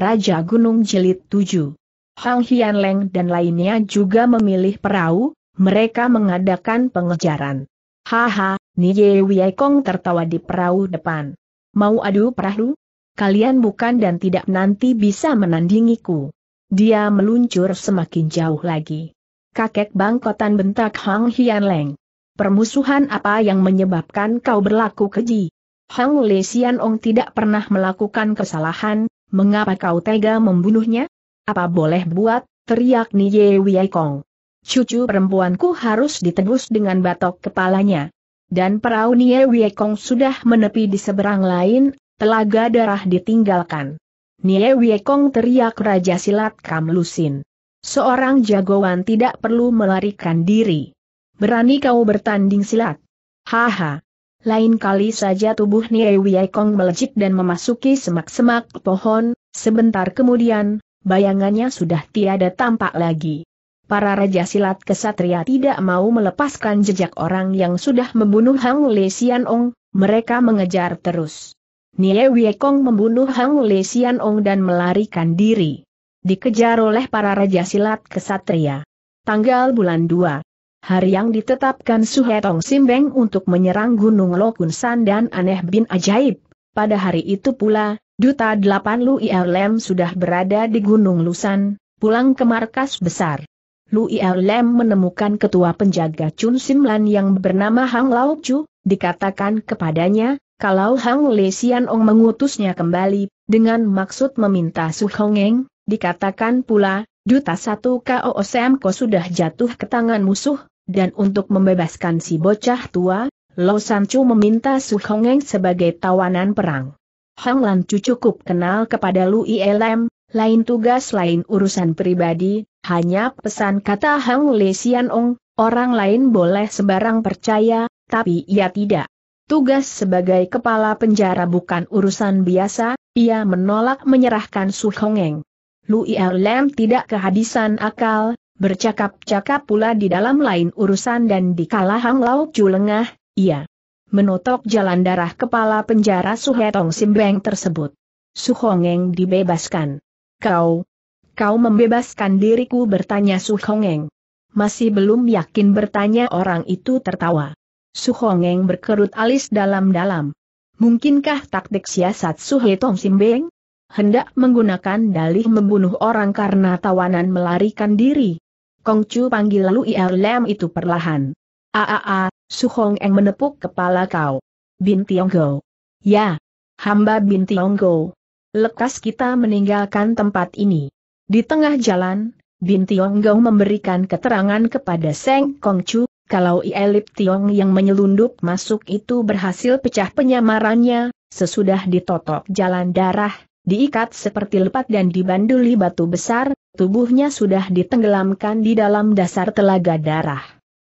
Raja Gunung Jelit 7. Hang Hian Leng dan lainnya juga memilih perahu, mereka mengadakan pengejaran. Haha, Wei Kong tertawa di perahu depan. Mau adu perahu? Kalian bukan dan tidak nanti bisa menandingiku. Dia meluncur semakin jauh lagi. Kakek bangkotan bentak Hang Hian Leng. Permusuhan apa yang menyebabkan kau berlaku keji? Hang Lesian Ong tidak pernah melakukan kesalahan, mengapa kau tega membunuhnya? Apa boleh buat, teriak Ni Ye Wei Kong. Cucu perempuanku harus ditebus dengan batok kepalanya. Dan perahu Ni Ye Wei Kong sudah menepi di seberang lain, telaga darah ditinggalkan. Ni Ye Wei Kong teriak Raja Silat Kam Lusin. Seorang jagoan tidak perlu melarikan diri. Berani kau bertanding silat? Haha. Lain kali saja tubuh Nie Wiai Kong melejit dan memasuki semak-semak pohon, sebentar kemudian, bayangannya sudah tiada tampak lagi. Para raja silat kesatria tidak mau melepaskan jejak orang yang sudah membunuh Hang Le Sian Ong, mereka mengejar terus. Nie Kong membunuh Hang Le Sian Ong dan melarikan diri. Dikejar oleh para raja silat kesatria. Tanggal bulan 2. Hari yang ditetapkan Suhetong Simbeng untuk menyerang Gunung Lokun San dan Aneh Bin Ajaib. Pada hari itu pula, Duta 8 Lu Lem sudah berada di Gunung Lusan, pulang ke markas besar. Lu Lem menemukan ketua penjaga Chun Simlan yang bernama Hang Lao Chu, dikatakan kepadanya, kalau Hang Le Sian Ong mengutusnya kembali, dengan maksud meminta Su Hongeng, dikatakan pula, Duta 1 KOSMKO sudah jatuh ke tangan musuh, dan untuk membebaskan si bocah tua, Lo Sancu meminta Su Hongeng sebagai tawanan perang. Hong Lan Chu cukup kenal kepada Lu Ilm, lain tugas lain urusan pribadi, hanya pesan kata Hang Le Sian Ong, orang lain boleh sembarang percaya, tapi ia tidak. Tugas sebagai kepala penjara bukan urusan biasa, ia menolak menyerahkan Su Hongeng. Lu Ilm tidak kehabisan akal, Bercakap-cakap pula di dalam lain urusan dan di kalahang lauk julengah, ia menotok jalan darah kepala penjara Suhetong Simbeng tersebut. Suhongeng dibebaskan. Kau, kau membebaskan diriku bertanya Suhongeng. Masih belum yakin bertanya orang itu tertawa. Suhongeng berkerut alis dalam-dalam. Mungkinkah taktik siasat Suhetong Simbeng? Hendak menggunakan dalih membunuh orang karena tawanan melarikan diri, Kong Chu panggil Lu Ir Lem itu perlahan. Aaa, Su Hong Eng menepuk kepala kau. Bin Go. Ya, hamba Bin Go. Lekas kita meninggalkan tempat ini. Di tengah jalan, Bin Go memberikan keterangan kepada Seng Kong Chu kalau Ielip Tiong yang menyelundup masuk itu berhasil pecah penyamarannya, sesudah ditotok jalan darah, diikat seperti lepat dan dibanduli batu besar, tubuhnya sudah ditenggelamkan di dalam dasar telaga darah.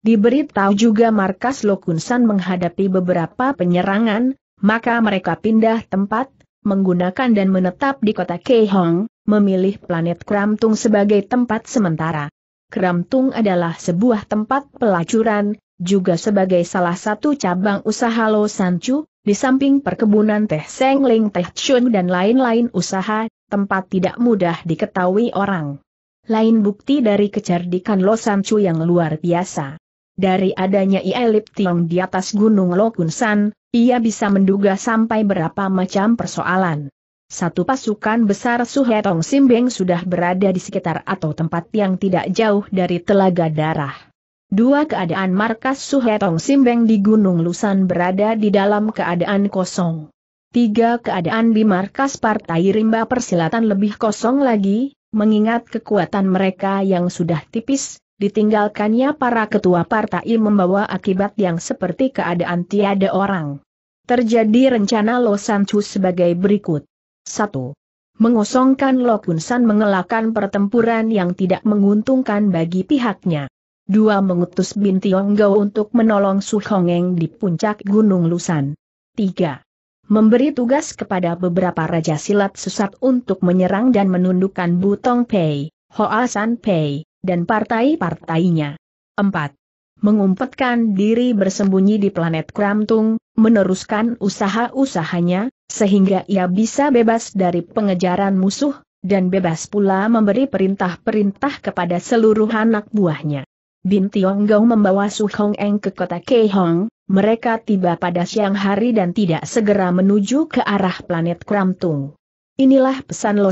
Diberitahu juga markas Lokunsan menghadapi beberapa penyerangan, maka mereka pindah tempat, menggunakan dan menetap di kota Keihong, memilih planet Kramtung sebagai tempat sementara. Kramtung adalah sebuah tempat pelacuran, juga sebagai salah satu cabang usaha Lo Sanchu, di samping perkebunan teh Sengling teh Chun dan lain-lain usaha, tempat tidak mudah diketahui orang. Lain bukti dari kecerdikan Lo Chu yang luar biasa. Dari adanya Ielip Tiong di atas gunung San, ia bisa menduga sampai berapa macam persoalan. Satu pasukan besar Suhetong Simbeng sudah berada di sekitar atau tempat yang tidak jauh dari Telaga Darah. Dua keadaan markas Suhetong Simbeng di Gunung Lusan berada di dalam keadaan kosong. Tiga keadaan di markas Partai Rimba Persilatan lebih kosong lagi, mengingat kekuatan mereka yang sudah tipis, ditinggalkannya para ketua partai membawa akibat yang seperti keadaan tiada orang. Terjadi rencana Lo Sancus sebagai berikut. 1. Mengosongkan Lo mengelakkan pertempuran yang tidak menguntungkan bagi pihaknya. 2. Mengutus Bin Tionggo untuk menolong Su Hongeng di puncak Gunung Lusan. 3 memberi tugas kepada beberapa raja silat sesat untuk menyerang dan menundukkan Butong Pei, Hoa San Pei, dan partai-partainya. 4. Mengumpetkan diri bersembunyi di planet Kramtung, meneruskan usaha-usahanya, sehingga ia bisa bebas dari pengejaran musuh, dan bebas pula memberi perintah-perintah kepada seluruh anak buahnya. Bin Tiong membawa Su Hong Eng ke kota Hong mereka tiba pada siang hari dan tidak segera menuju ke arah planet Kramtung. Inilah pesan Lo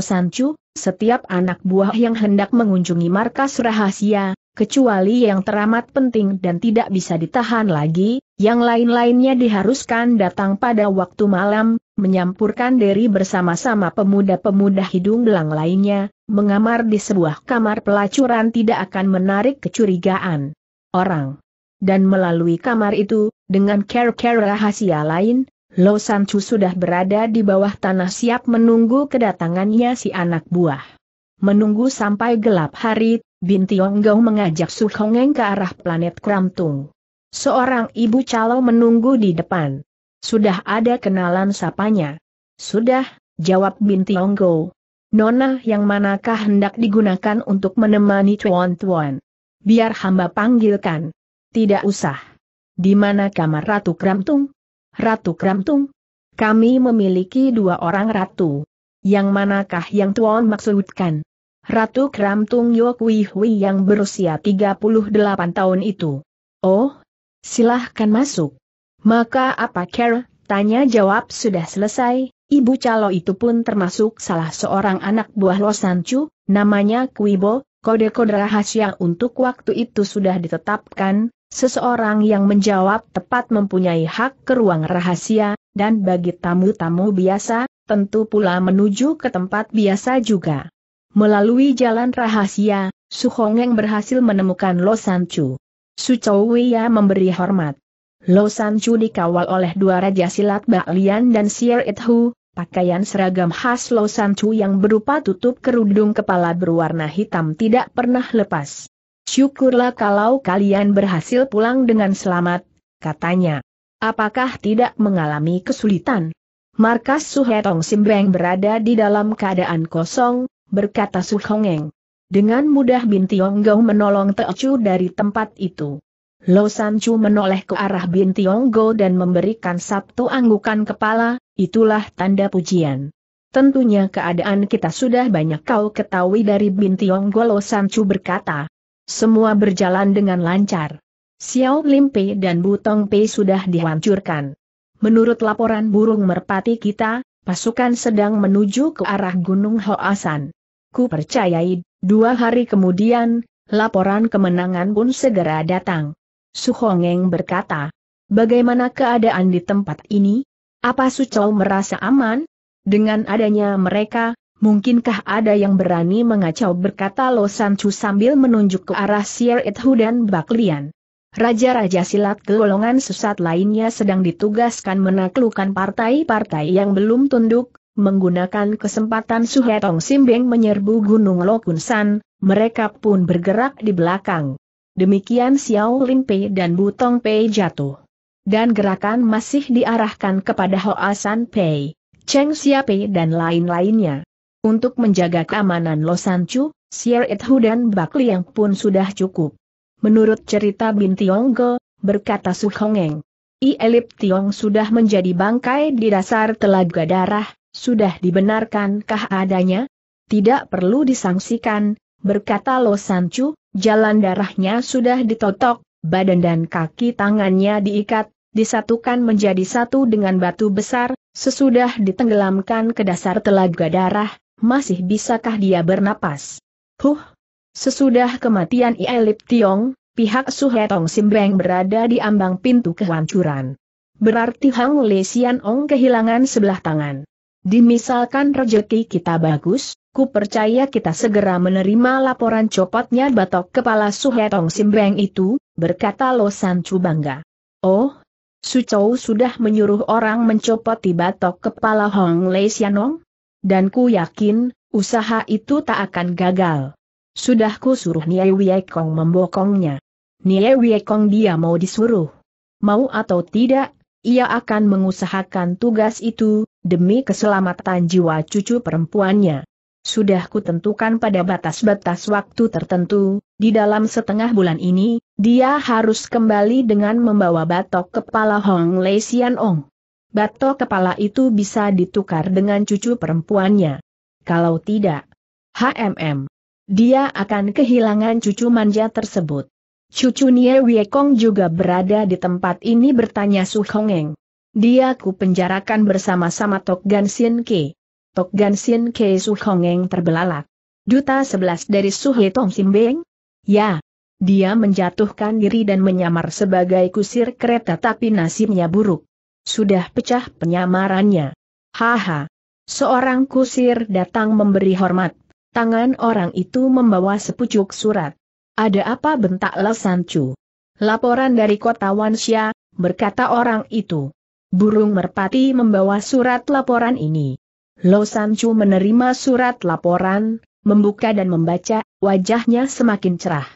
setiap anak buah yang hendak mengunjungi markas rahasia, kecuali yang teramat penting dan tidak bisa ditahan lagi, yang lain-lainnya diharuskan datang pada waktu malam, menyampurkan diri bersama-sama pemuda-pemuda hidung belang lainnya, mengamar di sebuah kamar pelacuran tidak akan menarik kecurigaan. Orang dan melalui kamar itu, dengan care-care rahasia lain, Lo Sanchu sudah berada di bawah tanah siap menunggu kedatangannya si anak buah. Menunggu sampai gelap hari, Bin Tionggau mengajak Su Hongeng ke arah planet Kramtung. Seorang ibu calo menunggu di depan. Sudah ada kenalan sapanya. Sudah, jawab Bin Tionggau. Nona yang manakah hendak digunakan untuk menemani Tuan Tuan? Biar hamba panggilkan. Tidak usah. Di mana kamar Ratu Kramtung? Ratu Kramtung? Kami memiliki dua orang ratu. Yang manakah yang Tuan maksudkan? Ratu Kramtung Yokwi Hui yang berusia 38 tahun itu. Oh, silahkan masuk. Maka apa care? Tanya jawab sudah selesai, ibu calo itu pun termasuk salah seorang anak buah Losancu, namanya Kuibo, Kode-kode rahasia untuk waktu itu sudah ditetapkan, seseorang yang menjawab tepat mempunyai hak ke ruang rahasia, dan bagi tamu-tamu biasa, tentu pula menuju ke tempat biasa juga. Melalui jalan rahasia, Su Hongeng berhasil menemukan Lo San Chu. Su Chouya memberi hormat. Lo San Chu dikawal oleh dua raja silat Bak Lian dan Sier It Hu, Pakaian seragam khas Chu yang berupa tutup kerudung kepala berwarna hitam tidak pernah lepas. Syukurlah kalau kalian berhasil pulang dengan selamat, katanya. Apakah tidak mengalami kesulitan? Markas Suhetong Simbeng berada di dalam keadaan kosong, berkata Suhongeng. Dengan mudah Bintiong Gau menolong Teochu dari tempat itu. Lo Sanchu menoleh ke arah Bin Tionggo dan memberikan sabtu anggukan kepala, itulah tanda pujian. Tentunya keadaan kita sudah banyak kau ketahui dari Bin Tionggo Lo Sanchu berkata. Semua berjalan dengan lancar. Xiao Limpe dan Butong Pei sudah dihancurkan. Menurut laporan burung merpati kita, pasukan sedang menuju ke arah Gunung Hoasan. Ku percayai, dua hari kemudian, laporan kemenangan pun segera datang. Suhongeng berkata, bagaimana keadaan di tempat ini? Apa Sucol merasa aman? Dengan adanya mereka, mungkinkah ada yang berani mengacau berkata Lo Sanchu sambil menunjuk ke arah Sier Ithu dan Baklian. Raja-raja silat golongan sesat lainnya sedang ditugaskan menaklukkan partai-partai yang belum tunduk, menggunakan kesempatan Suhetong Simbeng menyerbu Gunung Lokunsan, mereka pun bergerak di belakang. Demikian Xiao Lin Pei dan Butong Pei jatuh. Dan gerakan masih diarahkan kepada Hoa San Pei, Cheng Xia Pei dan lain-lainnya. Untuk menjaga keamanan Lo Chu, Sier It Hu dan Bak Liang pun sudah cukup. Menurut cerita Bin Tiong Ge, berkata Su Hongeng, I Elip Tiong sudah menjadi bangkai di dasar telaga darah, sudah dibenarkankah adanya? Tidak perlu disangsikan, berkata Lo Chu, Jalan darahnya sudah ditotok, badan dan kaki tangannya diikat, disatukan menjadi satu dengan batu besar, sesudah ditenggelamkan ke dasar telaga darah, masih bisakah dia bernapas? Huh! Sesudah kematian Ielip Tiong, pihak Suhetong Simbeng berada di ambang pintu kehancuran. Berarti Hang Lesian Ong kehilangan sebelah tangan. Dimisalkan rejeki kita bagus, Ku percaya kita segera menerima laporan copotnya batok kepala Suhetong Simbeng itu, berkata Lo Sancu bangga. Oh, Sucou sudah menyuruh orang mencopoti batok kepala Hong Lei Xianong? Dan ku yakin, usaha itu tak akan gagal. Sudah ku suruh Nye Kong membokongnya. Nye Kong dia mau disuruh. Mau atau tidak, ia akan mengusahakan tugas itu, demi keselamatan jiwa cucu perempuannya. Sudah kutentukan pada batas-batas waktu tertentu, di dalam setengah bulan ini, dia harus kembali dengan membawa batok kepala Hong Lei Sian Ong. Batok kepala itu bisa ditukar dengan cucu perempuannya. Kalau tidak, HMM. Dia akan kehilangan cucu manja tersebut. Cucu Nie Wiekong juga berada di tempat ini bertanya Su Hongeng. Dia ku penjarakan bersama-sama Tok Gan Sin Ke. Tok Gan Sin Su Hongeng terbelalak. Duta sebelas dari Suhe Tong Sim Ya. Dia menjatuhkan diri dan menyamar sebagai kusir kereta tapi nasibnya buruk. Sudah pecah penyamarannya. Haha. Seorang kusir datang memberi hormat. Tangan orang itu membawa sepucuk surat. Ada apa bentak Lesancu? Laporan dari kota Wansia, berkata orang itu. Burung merpati membawa surat laporan ini. Lo Sanchu menerima surat laporan, membuka dan membaca, wajahnya semakin cerah.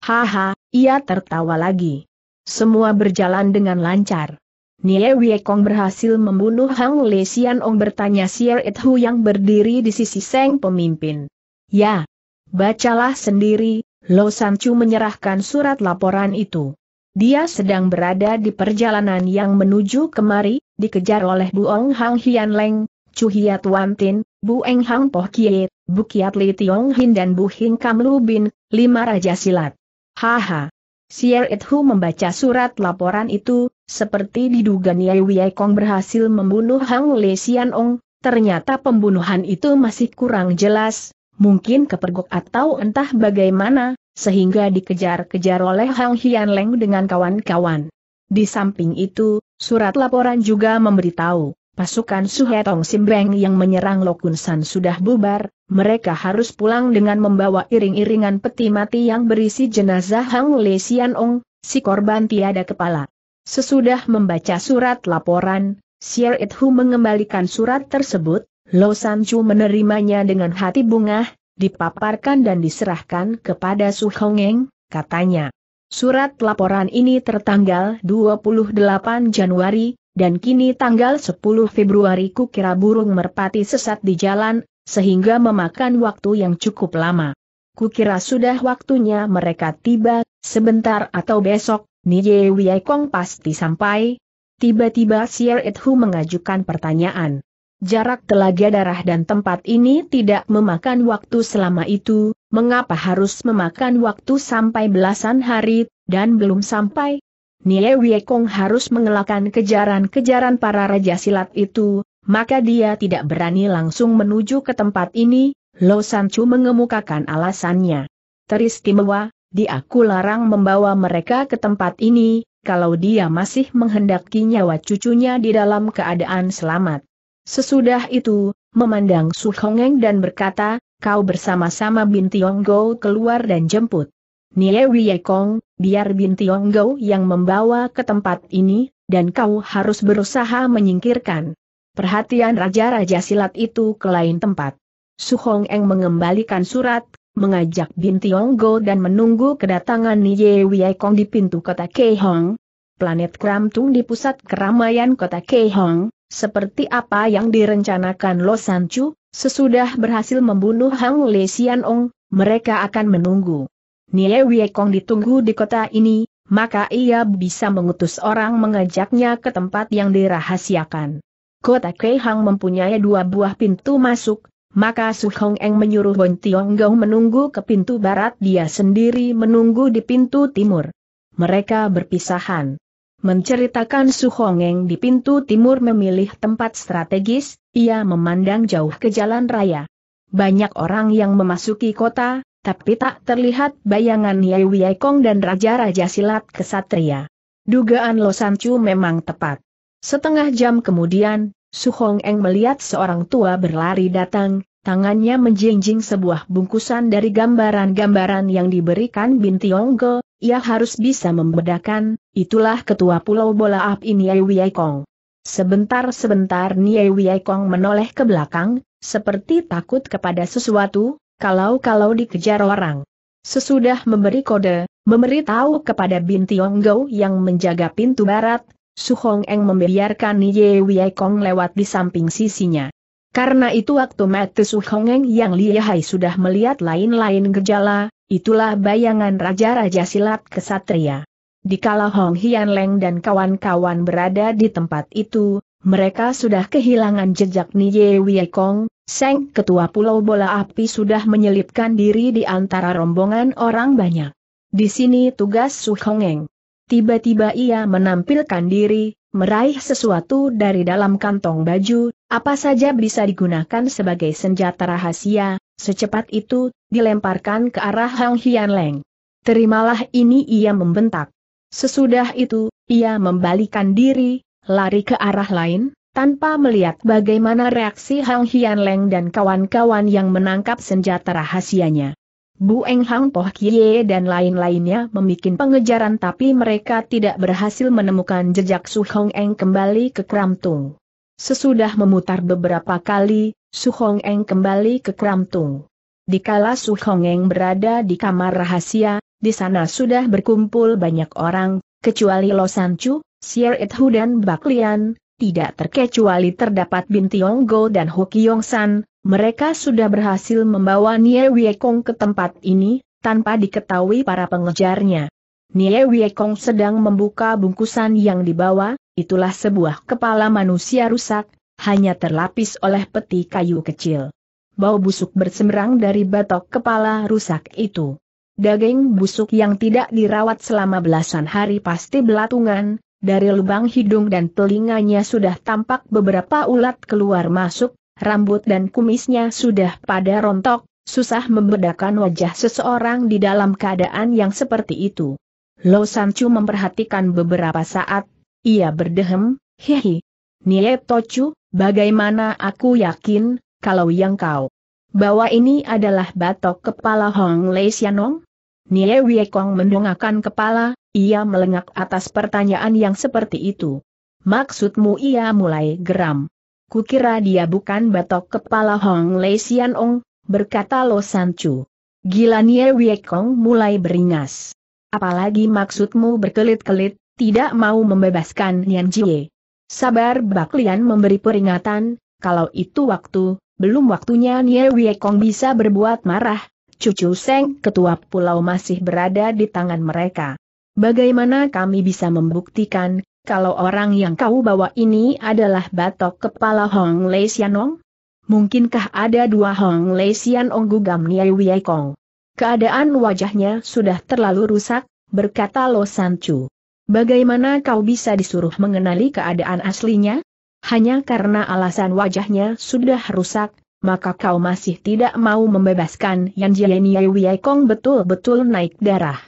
Haha, ia tertawa lagi. Semua berjalan dengan lancar. Nie Wiekong berhasil membunuh Hang Le Ong bertanya Sier Ithu yang berdiri di sisi Seng pemimpin. Ya, bacalah sendiri, Lo Sanchu menyerahkan surat laporan itu. Dia sedang berada di perjalanan yang menuju kemari, dikejar oleh Buong Hang Hian Leng, Cuhia Tuan Tin, Bu Eng Hang Poh Kie, Bu Kiat Li Tiong Hin dan Bu Hing Kam Lu Bin, lima raja silat. Haha. Sier It Hu membaca surat laporan itu, seperti diduga Niai Wiai Kong berhasil membunuh Hang Le Sian Ong, ternyata pembunuhan itu masih kurang jelas, mungkin kepergok atau entah bagaimana, sehingga dikejar-kejar oleh Hang Hian Leng dengan kawan-kawan. Di samping itu, surat laporan juga memberitahu Pasukan Suhetong Simbeng yang menyerang Lokunsan sudah bubar, mereka harus pulang dengan membawa iring-iringan peti mati yang berisi jenazah Hang Le Ong, si korban tiada kepala. Sesudah membaca surat laporan, Sier It Hu mengembalikan surat tersebut, Lo Sanchu menerimanya dengan hati bunga, dipaparkan dan diserahkan kepada Su Hongeng, katanya. Surat laporan ini tertanggal 28 Januari dan kini tanggal 10 Februari kukira burung merpati sesat di jalan, sehingga memakan waktu yang cukup lama. Kukira sudah waktunya mereka tiba, sebentar atau besok, Niye Kong pasti sampai. Tiba-tiba Sier Hu mengajukan pertanyaan. Jarak telaga darah dan tempat ini tidak memakan waktu selama itu, mengapa harus memakan waktu sampai belasan hari, dan belum sampai, Nie Kong harus mengelakkan kejaran-kejaran para raja silat itu, maka dia tidak berani langsung menuju ke tempat ini, Lo Sanchu mengemukakan alasannya. Teristimewa, dia larang membawa mereka ke tempat ini, kalau dia masih menghendaki nyawa cucunya di dalam keadaan selamat. Sesudah itu, memandang Su Hongeng dan berkata, kau bersama-sama Bin Tionggo keluar dan jemput. Nie Kong, biar Binti Tionggo yang membawa ke tempat ini, dan kau harus berusaha menyingkirkan perhatian raja-raja silat itu ke lain tempat. Su Hong Eng mengembalikan surat, mengajak Binti Tionggo dan menunggu kedatangan Nye Wei Kong di pintu kota Keihong. Planet Kramtung di pusat keramaian kota Keihong, seperti apa yang direncanakan Lo Chu, sesudah berhasil membunuh Hang Le Ong, mereka akan menunggu Nie Wiekong ditunggu di kota ini, maka ia bisa mengutus orang mengajaknya ke tempat yang dirahasiakan. Kota Keihang mempunyai dua buah pintu masuk, maka Su Hong Eng menyuruh Bon Tionggo menunggu ke pintu barat dia sendiri menunggu di pintu timur. Mereka berpisahan. Menceritakan Su Hong Eng di pintu timur memilih tempat strategis, ia memandang jauh ke jalan raya. Banyak orang yang memasuki kota, tapi tak terlihat bayangan Yai Kong dan Raja-Raja Silat Kesatria. Dugaan Lo Chu memang tepat. Setengah jam kemudian, Su Hong Eng melihat seorang tua berlari datang, tangannya menjinjing sebuah bungkusan dari gambaran-gambaran yang diberikan Binti Tionggo, ia harus bisa membedakan, itulah ketua pulau bola Niai Wiyai Kong. Sebentar-sebentar Niai Kong menoleh ke belakang, seperti takut kepada sesuatu, kalau-kalau dikejar orang. Sesudah memberi kode, memberitahu kepada Bin Gou yang menjaga pintu barat, Su Hong Eng membiarkan Ye Wei Kong lewat di samping sisinya. Karena itu waktu mati Su Hong Eng yang lihai sudah melihat lain-lain gejala, itulah bayangan Raja-Raja Silat Kesatria. Dikala Hong Hian Leng dan kawan-kawan berada di tempat itu, mereka sudah kehilangan jejak Ye Wei Kong, Seng Ketua Pulau Bola Api sudah menyelipkan diri di antara rombongan orang banyak. Di sini tugas Su Hongeng. Tiba-tiba ia menampilkan diri, meraih sesuatu dari dalam kantong baju, apa saja bisa digunakan sebagai senjata rahasia, secepat itu, dilemparkan ke arah Hang Hian Leng. Terimalah ini ia membentak. Sesudah itu, ia membalikan diri, lari ke arah lain, tanpa melihat bagaimana reaksi Hang Hian Leng dan kawan-kawan yang menangkap senjata rahasianya. Bu Eng Hang Poh Kie dan lain-lainnya memikin pengejaran tapi mereka tidak berhasil menemukan jejak Su Hong Eng kembali ke Kramtung. Sesudah memutar beberapa kali, Su Hong Eng kembali ke Kramtung. Dikala Su Hong Eng berada di kamar rahasia, di sana sudah berkumpul banyak orang, kecuali Lo San Chu, Sier Ithu dan Baklian, tidak terkecuali terdapat Bin Tionggo dan Kiong San, mereka sudah berhasil membawa Nie Wiekong ke tempat ini, tanpa diketahui para pengejarnya. Nie Wiekong sedang membuka bungkusan yang dibawa, itulah sebuah kepala manusia rusak, hanya terlapis oleh peti kayu kecil. Bau busuk bersemerang dari batok kepala rusak itu. Daging busuk yang tidak dirawat selama belasan hari pasti belatungan, dari lubang hidung dan telinganya sudah tampak beberapa ulat keluar masuk, rambut dan kumisnya sudah pada rontok, susah membedakan wajah seseorang di dalam keadaan yang seperti itu. Lo Sanchu memperhatikan beberapa saat, ia berdehem, hehe. Nie Tochu, bagaimana aku yakin, kalau yang kau bawa ini adalah batok kepala Hong Lei Xianong? Nie Wiekong mendongakkan kepala, ia melengak atas pertanyaan yang seperti itu. Maksudmu ia mulai geram. Kukira dia bukan batok kepala Hong Lei Sian Ong, berkata Lo San Chu. Gila Wei Kong mulai beringas. Apalagi maksudmu berkelit-kelit, tidak mau membebaskan Nian Jie. Sabar Baklian memberi peringatan, kalau itu waktu, belum waktunya Wei Kong bisa berbuat marah, cucu Seng ketua pulau masih berada di tangan mereka. Bagaimana kami bisa membuktikan, kalau orang yang kau bawa ini adalah batok kepala Hong Lei Xianong? Mungkinkah ada dua Hong Lei Xianong gugam Niai Wei Kong? Keadaan wajahnya sudah terlalu rusak, berkata Lo San Chu. Bagaimana kau bisa disuruh mengenali keadaan aslinya? Hanya karena alasan wajahnya sudah rusak, maka kau masih tidak mau membebaskan Yan Jian Wei Kong betul-betul naik darah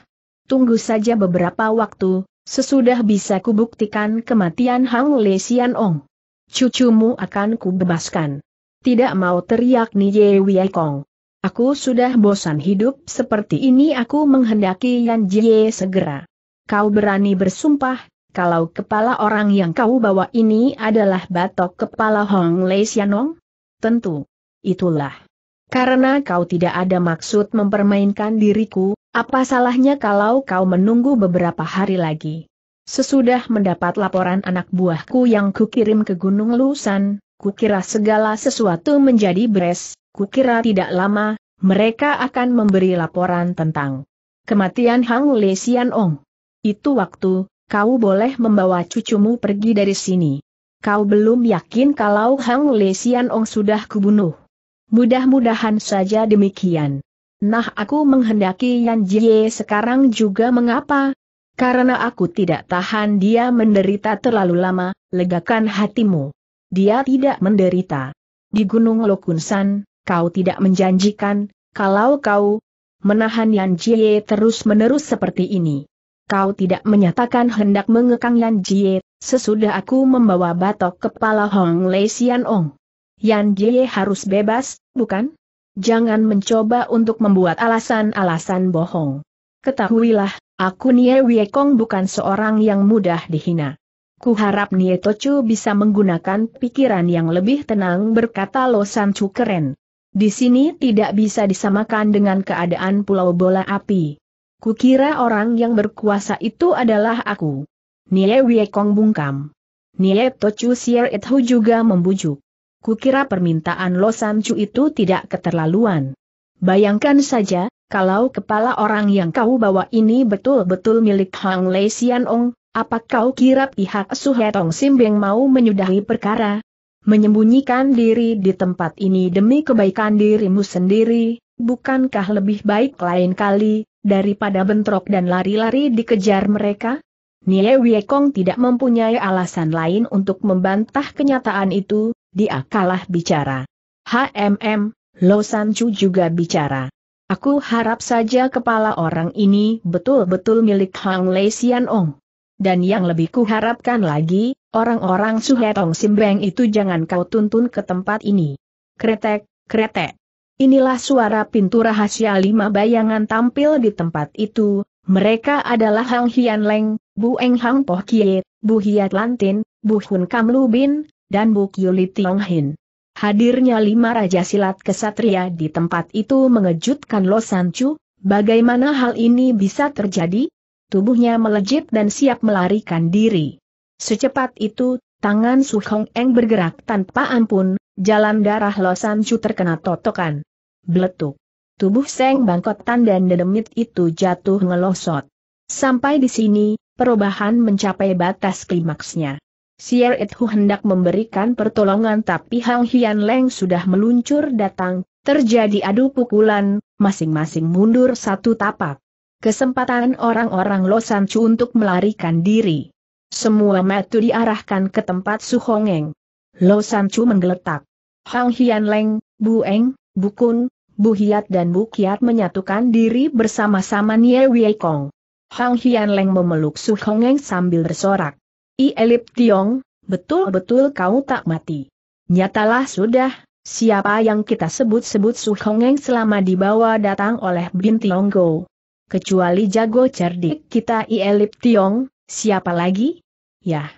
tunggu saja beberapa waktu, sesudah bisa kubuktikan kematian Hang Le Xian Ong. Cucumu akan kubebaskan. Tidak mau teriak ni Ye Wei Kong. Aku sudah bosan hidup seperti ini aku menghendaki Yan Jie segera. Kau berani bersumpah, kalau kepala orang yang kau bawa ini adalah batok kepala Hong Le Xianong? Tentu. Itulah. Karena kau tidak ada maksud mempermainkan diriku, apa salahnya kalau kau menunggu beberapa hari lagi? Sesudah mendapat laporan anak buahku yang kukirim ke Gunung Lusan, kukira segala sesuatu menjadi beres, kukira tidak lama, mereka akan memberi laporan tentang kematian Hang Le Xian Ong. Itu waktu, kau boleh membawa cucumu pergi dari sini. Kau belum yakin kalau Hang Le Xian Ong sudah kubunuh. Mudah-mudahan saja demikian. Nah aku menghendaki Yan Jie sekarang juga mengapa? Karena aku tidak tahan dia menderita terlalu lama, legakan hatimu. Dia tidak menderita. Di Gunung Lokunsan, kau tidak menjanjikan, kalau kau menahan Yan Jie terus-menerus seperti ini. Kau tidak menyatakan hendak mengekang Yan Jie, sesudah aku membawa batok kepala Hong Lei Xian Ong. Yan Jie harus bebas, bukan? jangan mencoba untuk membuat alasan-alasan bohong. Ketahuilah, aku Nie Wiekong bukan seorang yang mudah dihina. Kuharap harap Nie Tochu bisa menggunakan pikiran yang lebih tenang berkata Lo Chu keren. Di sini tidak bisa disamakan dengan keadaan pulau bola api. Kukira orang yang berkuasa itu adalah aku. Nie Wiekong bungkam. Nie Tochu Sier Ithu juga membujuk kukira permintaan Chu itu tidak keterlaluan. Bayangkan saja, kalau kepala orang yang kau bawa ini betul-betul milik Hang Lei Xian Ong, apa kau kira pihak Suhetong Simbeng mau menyudahi perkara? Menyembunyikan diri di tempat ini demi kebaikan dirimu sendiri, bukankah lebih baik lain kali, daripada bentrok dan lari-lari dikejar mereka? Nie Wiekong tidak mempunyai alasan lain untuk membantah kenyataan itu, dia kalah bicara. HMM, Lo Sanchu juga bicara. Aku harap saja kepala orang ini betul-betul milik Hang Lei Xian Ong. Dan yang lebih kuharapkan lagi, orang-orang Suhetong Simbeng itu jangan kau tuntun ke tempat ini. Kretek, kretek. Inilah suara pintu rahasia lima bayangan tampil di tempat itu, mereka adalah Hang Hian Leng, Bu Eng Hang Poh Kie, Bu Hiat Lantin, Bu Hun Kam Lubin dan Buk Yuli Hin. Hadirnya lima raja silat kesatria di tempat itu mengejutkan Lo Chu. bagaimana hal ini bisa terjadi? Tubuhnya melejit dan siap melarikan diri. Secepat itu, tangan Su Hong Eng bergerak tanpa ampun, jalan darah Lo Chu terkena totokan. Beletuk. Tubuh Seng Bangkotan dan Dedemit itu jatuh ngelosot. Sampai di sini, perubahan mencapai batas klimaksnya. Sier itu hendak memberikan pertolongan tapi Hang Hian Leng sudah meluncur datang, terjadi adu pukulan, masing-masing mundur satu tapak. Kesempatan orang-orang Losan Chu untuk melarikan diri. Semua metu diarahkan ke tempat Su Losan Chu menggeletak. Hang Hian Leng, Bu Eng, Bu Kun, Bu Hiat dan Bu Kiat menyatukan diri bersama-sama Nie Wei Kong. Hang Hian Leng memeluk Su Suhongeng sambil bersorak. I Elip Tiong, betul-betul kau tak mati. Nyatalah sudah, siapa yang kita sebut-sebut Su Hongeng selama dibawa datang oleh Bin Tiong Go. Kecuali jago cerdik kita I Elip Tiong, siapa lagi? Yah.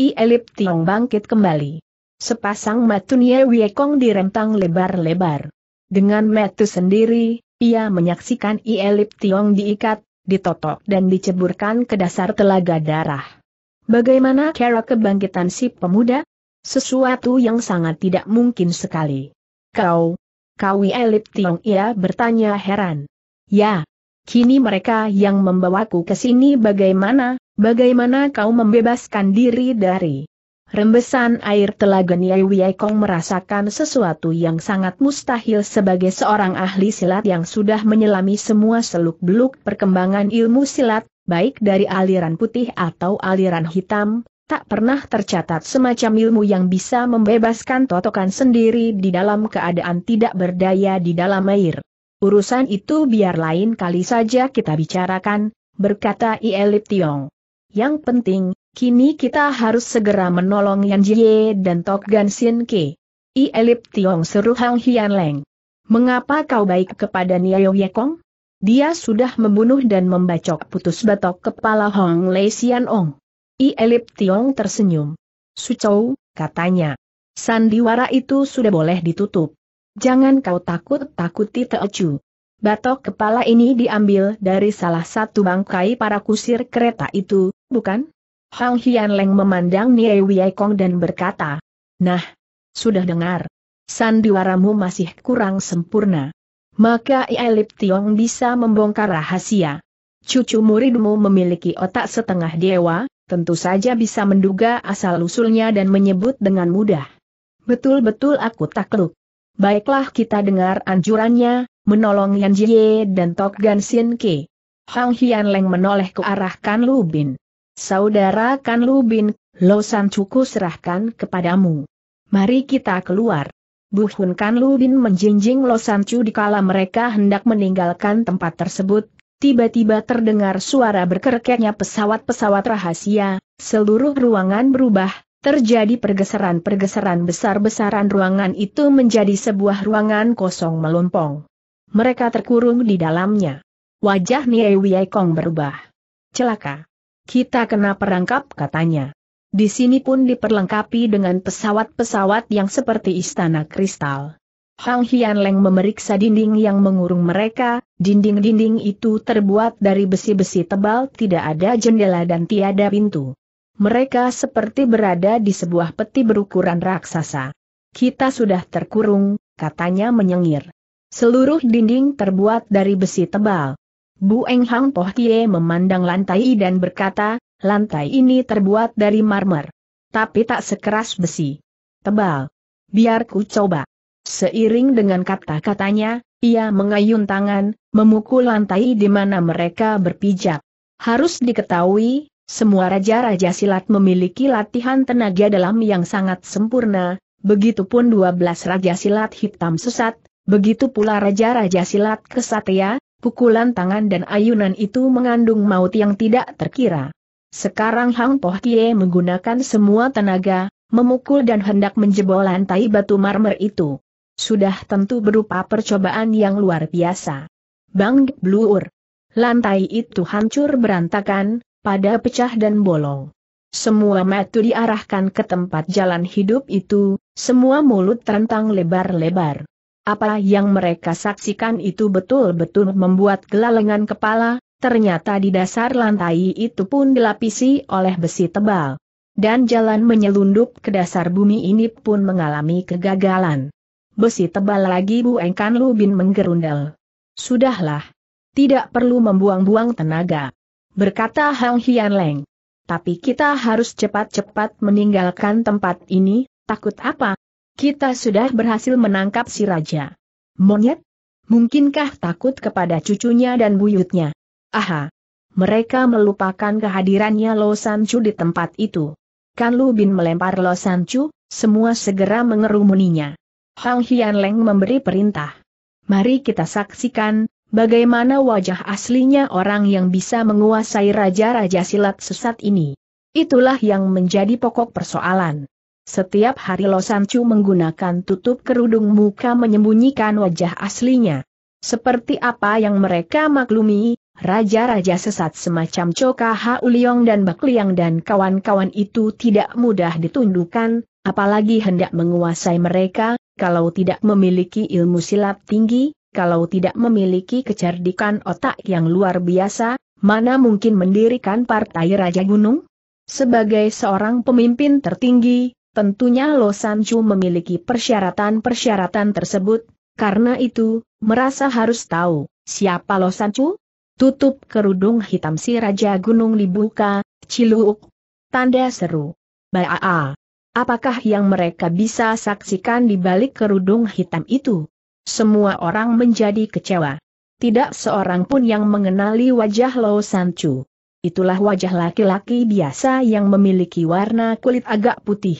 I Elip Tiong bangkit kembali. Sepasang matunya Wiekong direntang lebar-lebar. Dengan metu sendiri, ia menyaksikan I Elip Tiong diikat, ditotok dan diceburkan ke dasar telaga darah. Bagaimana cara kebangkitan si pemuda? Sesuatu yang sangat tidak mungkin sekali. Kau, Kawi Elip Tiong Ia bertanya heran. Ya, kini mereka yang membawaku ke sini bagaimana, bagaimana kau membebaskan diri dari rembesan air telaga Niai Kong merasakan sesuatu yang sangat mustahil sebagai seorang ahli silat yang sudah menyelami semua seluk-beluk perkembangan ilmu silat, baik dari aliran putih atau aliran hitam, tak pernah tercatat semacam ilmu yang bisa membebaskan totokan sendiri di dalam keadaan tidak berdaya di dalam air. Urusan itu biar lain kali saja kita bicarakan, berkata Ielip Tiong. Yang penting, kini kita harus segera menolong Yan Jie dan Tok Gan Sin Ke. Ielip Tiong seru Hang Hian Leng. Mengapa kau baik kepada Niao Yekong? Dia sudah membunuh dan membacok putus batok kepala Hong Lei Sian Ong. I Elip Tiong tersenyum. Sucou, katanya. Sandiwara itu sudah boleh ditutup. Jangan kau takut-takuti Teocu. Batok kepala ini diambil dari salah satu bangkai para kusir kereta itu, bukan? Hang Hian Leng memandang Nie Wei Kong dan berkata, Nah, sudah dengar. Sandiwaramu masih kurang sempurna maka Ielip Tiong bisa membongkar rahasia. Cucu muridmu memiliki otak setengah dewa, tentu saja bisa menduga asal-usulnya dan menyebut dengan mudah. Betul-betul aku takluk. Baiklah kita dengar anjurannya, menolong Yan Jie dan Tok Gan Sin Ke. Hang Hian Leng menoleh ke arah Kan Lubin. Saudara Kan Lubin, Losan Cuku serahkan kepadamu. Mari kita keluar. Buhun Kan Lu Bin menjinjing Lo Sancu dikala mereka hendak meninggalkan tempat tersebut, tiba-tiba terdengar suara berkerketnya pesawat-pesawat rahasia, seluruh ruangan berubah, terjadi pergeseran-pergeseran besar-besaran ruangan itu menjadi sebuah ruangan kosong melompong. Mereka terkurung di dalamnya. Wajah Nie Wei Kong berubah. Celaka. Kita kena perangkap katanya. Di sini pun diperlengkapi dengan pesawat-pesawat yang seperti istana kristal. Hang Hian Leng memeriksa dinding yang mengurung mereka, dinding-dinding itu terbuat dari besi-besi tebal tidak ada jendela dan tiada pintu. Mereka seperti berada di sebuah peti berukuran raksasa. Kita sudah terkurung, katanya menyengir. Seluruh dinding terbuat dari besi tebal. Bu Eng Hang Poh Kie memandang lantai dan berkata, Lantai ini terbuat dari marmer. Tapi tak sekeras besi. Tebal. Biar ku coba. Seiring dengan kata-katanya, ia mengayun tangan, memukul lantai di mana mereka berpijak. Harus diketahui, semua raja-raja silat memiliki latihan tenaga dalam yang sangat sempurna, begitupun 12 raja silat hitam sesat, begitu pula raja-raja silat kesatria, pukulan tangan dan ayunan itu mengandung maut yang tidak terkira. Sekarang Hang Poh Kie menggunakan semua tenaga, memukul dan hendak menjebol lantai batu marmer itu. Sudah tentu berupa percobaan yang luar biasa. Bang Bluur. Lantai itu hancur berantakan, pada pecah dan bolong. Semua metu diarahkan ke tempat jalan hidup itu, semua mulut terentang lebar-lebar. Apa yang mereka saksikan itu betul-betul membuat gelalengan kepala, ternyata di dasar lantai itu pun dilapisi oleh besi tebal. Dan jalan menyelundup ke dasar bumi ini pun mengalami kegagalan. Besi tebal lagi Bu Engkan Lubin menggerundel. Sudahlah. Tidak perlu membuang-buang tenaga. Berkata Hang Hian Leng. Tapi kita harus cepat-cepat meninggalkan tempat ini, takut apa? Kita sudah berhasil menangkap si raja. Monyet? Mungkinkah takut kepada cucunya dan buyutnya? Aha! Mereka melupakan kehadirannya Lo Sanchu di tempat itu. Kan Lu Bin melempar Lo Sanchu, semua segera mengerumuninya. Hang Hian Leng memberi perintah. Mari kita saksikan, bagaimana wajah aslinya orang yang bisa menguasai raja-raja silat sesat ini. Itulah yang menjadi pokok persoalan. Setiap hari Lo Sanchu menggunakan tutup kerudung muka menyembunyikan wajah aslinya. Seperti apa yang mereka maklumi, raja-raja sesat semacam Coka Hauliong dan Bakliang dan kawan-kawan itu tidak mudah ditundukkan, apalagi hendak menguasai mereka, kalau tidak memiliki ilmu silat tinggi, kalau tidak memiliki kecerdikan otak yang luar biasa, mana mungkin mendirikan partai Raja Gunung? Sebagai seorang pemimpin tertinggi, tentunya Lo Sanchu memiliki persyaratan-persyaratan tersebut, karena itu, merasa harus tahu, siapa Lo Sanchu? Tutup kerudung hitam si Raja Gunung dibuka, Ciluk, Tanda seru. Baa. Apakah yang mereka bisa saksikan di balik kerudung hitam itu? Semua orang menjadi kecewa. Tidak seorang pun yang mengenali wajah Lo Sanchu. Itulah wajah laki-laki biasa yang memiliki warna kulit agak putih.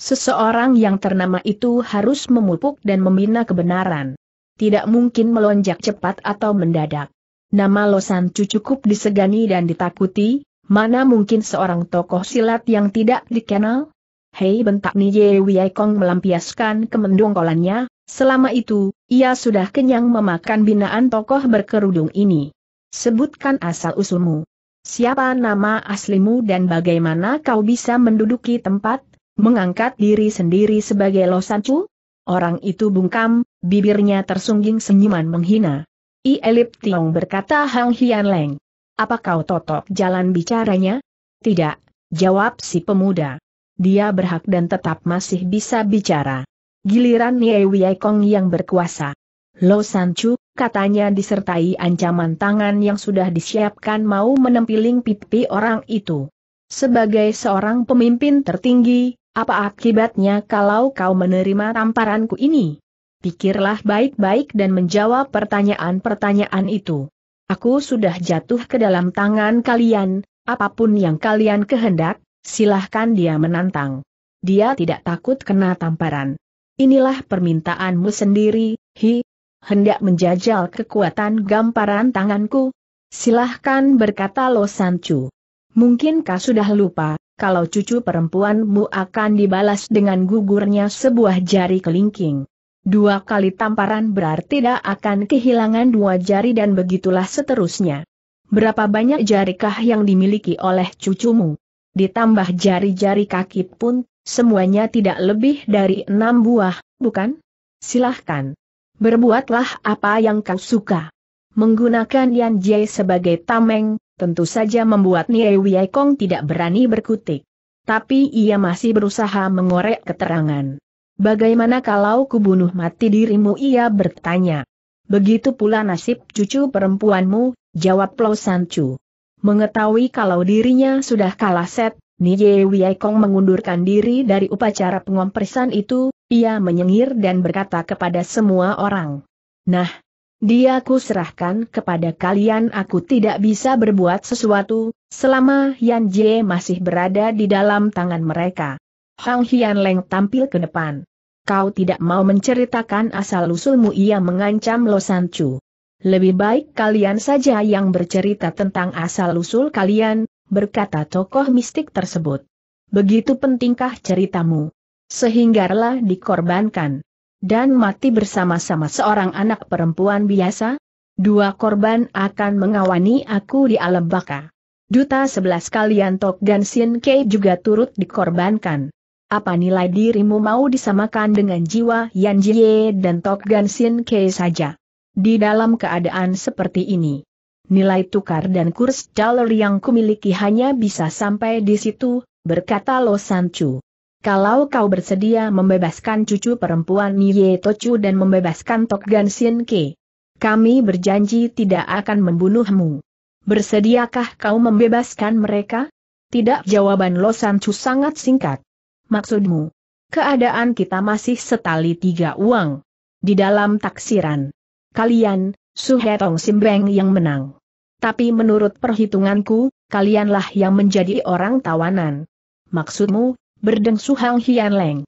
Seseorang yang ternama itu harus memupuk dan membina kebenaran. Tidak mungkin melonjak cepat atau mendadak nama Losan Cu cukup disegani dan ditakuti, mana mungkin seorang tokoh silat yang tidak dikenal? Hei bentak Wei Kong melampiaskan kemendongkolannya, selama itu, ia sudah kenyang memakan binaan tokoh berkerudung ini. Sebutkan asal-usulmu. Siapa nama aslimu dan bagaimana kau bisa menduduki tempat, mengangkat diri sendiri sebagai Losan Cu? Orang itu bungkam, bibirnya tersungging senyuman menghina. I Elip Tiong berkata Hang Hian Leng. Apa kau totok jalan bicaranya? Tidak, jawab si pemuda. Dia berhak dan tetap masih bisa bicara. Giliran Ye Wei Kong yang berkuasa. Lo Sanchu, katanya disertai ancaman tangan yang sudah disiapkan mau menempiling pipi orang itu. Sebagai seorang pemimpin tertinggi, apa akibatnya kalau kau menerima tamparanku ini? Pikirlah baik-baik dan menjawab pertanyaan-pertanyaan itu. Aku sudah jatuh ke dalam tangan kalian, apapun yang kalian kehendak, silahkan dia menantang. Dia tidak takut kena tamparan. Inilah permintaanmu sendiri, hi, hendak menjajal kekuatan gamparan tanganku. Silahkan berkata Lo Sancu. Mungkinkah sudah lupa, kalau cucu perempuanmu akan dibalas dengan gugurnya sebuah jari kelingking. Dua kali tamparan berarti tidak akan kehilangan dua jari dan begitulah seterusnya. Berapa banyak jarikah yang dimiliki oleh cucumu? Ditambah jari-jari kaki pun, semuanya tidak lebih dari enam buah, bukan? Silahkan. Berbuatlah apa yang kau suka. Menggunakan Yan Jie sebagai tameng, tentu saja membuat Nie Wei Kong tidak berani berkutik. Tapi ia masih berusaha mengorek keterangan. Bagaimana kalau kubunuh mati dirimu ia bertanya. Begitu pula nasib cucu perempuanmu, jawab Lo Sancu. Mengetahui kalau dirinya sudah kalah set, Wei Kong mengundurkan diri dari upacara pengompresan itu, ia menyengir dan berkata kepada semua orang. Nah, dia ku serahkan kepada kalian aku tidak bisa berbuat sesuatu, selama Yan Jie masih berada di dalam tangan mereka. Hang Hian Leng tampil ke depan kau tidak mau menceritakan asal-usulmu ia mengancam Lo Sancu. Lebih baik kalian saja yang bercerita tentang asal-usul kalian, berkata tokoh mistik tersebut. Begitu pentingkah ceritamu? Sehinggalah dikorbankan. Dan mati bersama-sama seorang anak perempuan biasa? Dua korban akan mengawani aku di alam baka. Duta sebelas kalian Tok dan Sin Kei juga turut dikorbankan. Apa nilai dirimu mau disamakan dengan jiwa Yan Jie dan Tok Gan Sin Kei saja? Di dalam keadaan seperti ini, nilai tukar dan kurs dollar yang kumiliki hanya bisa sampai di situ, berkata Lo San Chu. Kalau kau bersedia membebaskan cucu perempuan Nye Tochu dan membebaskan Tok Gan Sin Ke, kami berjanji tidak akan membunuhmu. Bersediakah kau membebaskan mereka? Tidak jawaban Lo San Chu sangat singkat. Maksudmu? Keadaan kita masih setali tiga uang. Di dalam taksiran. Kalian, Suhetong Simbeng yang menang. Tapi menurut perhitunganku, kalianlah yang menjadi orang tawanan. Maksudmu, berdeng Suhang Hian Leng.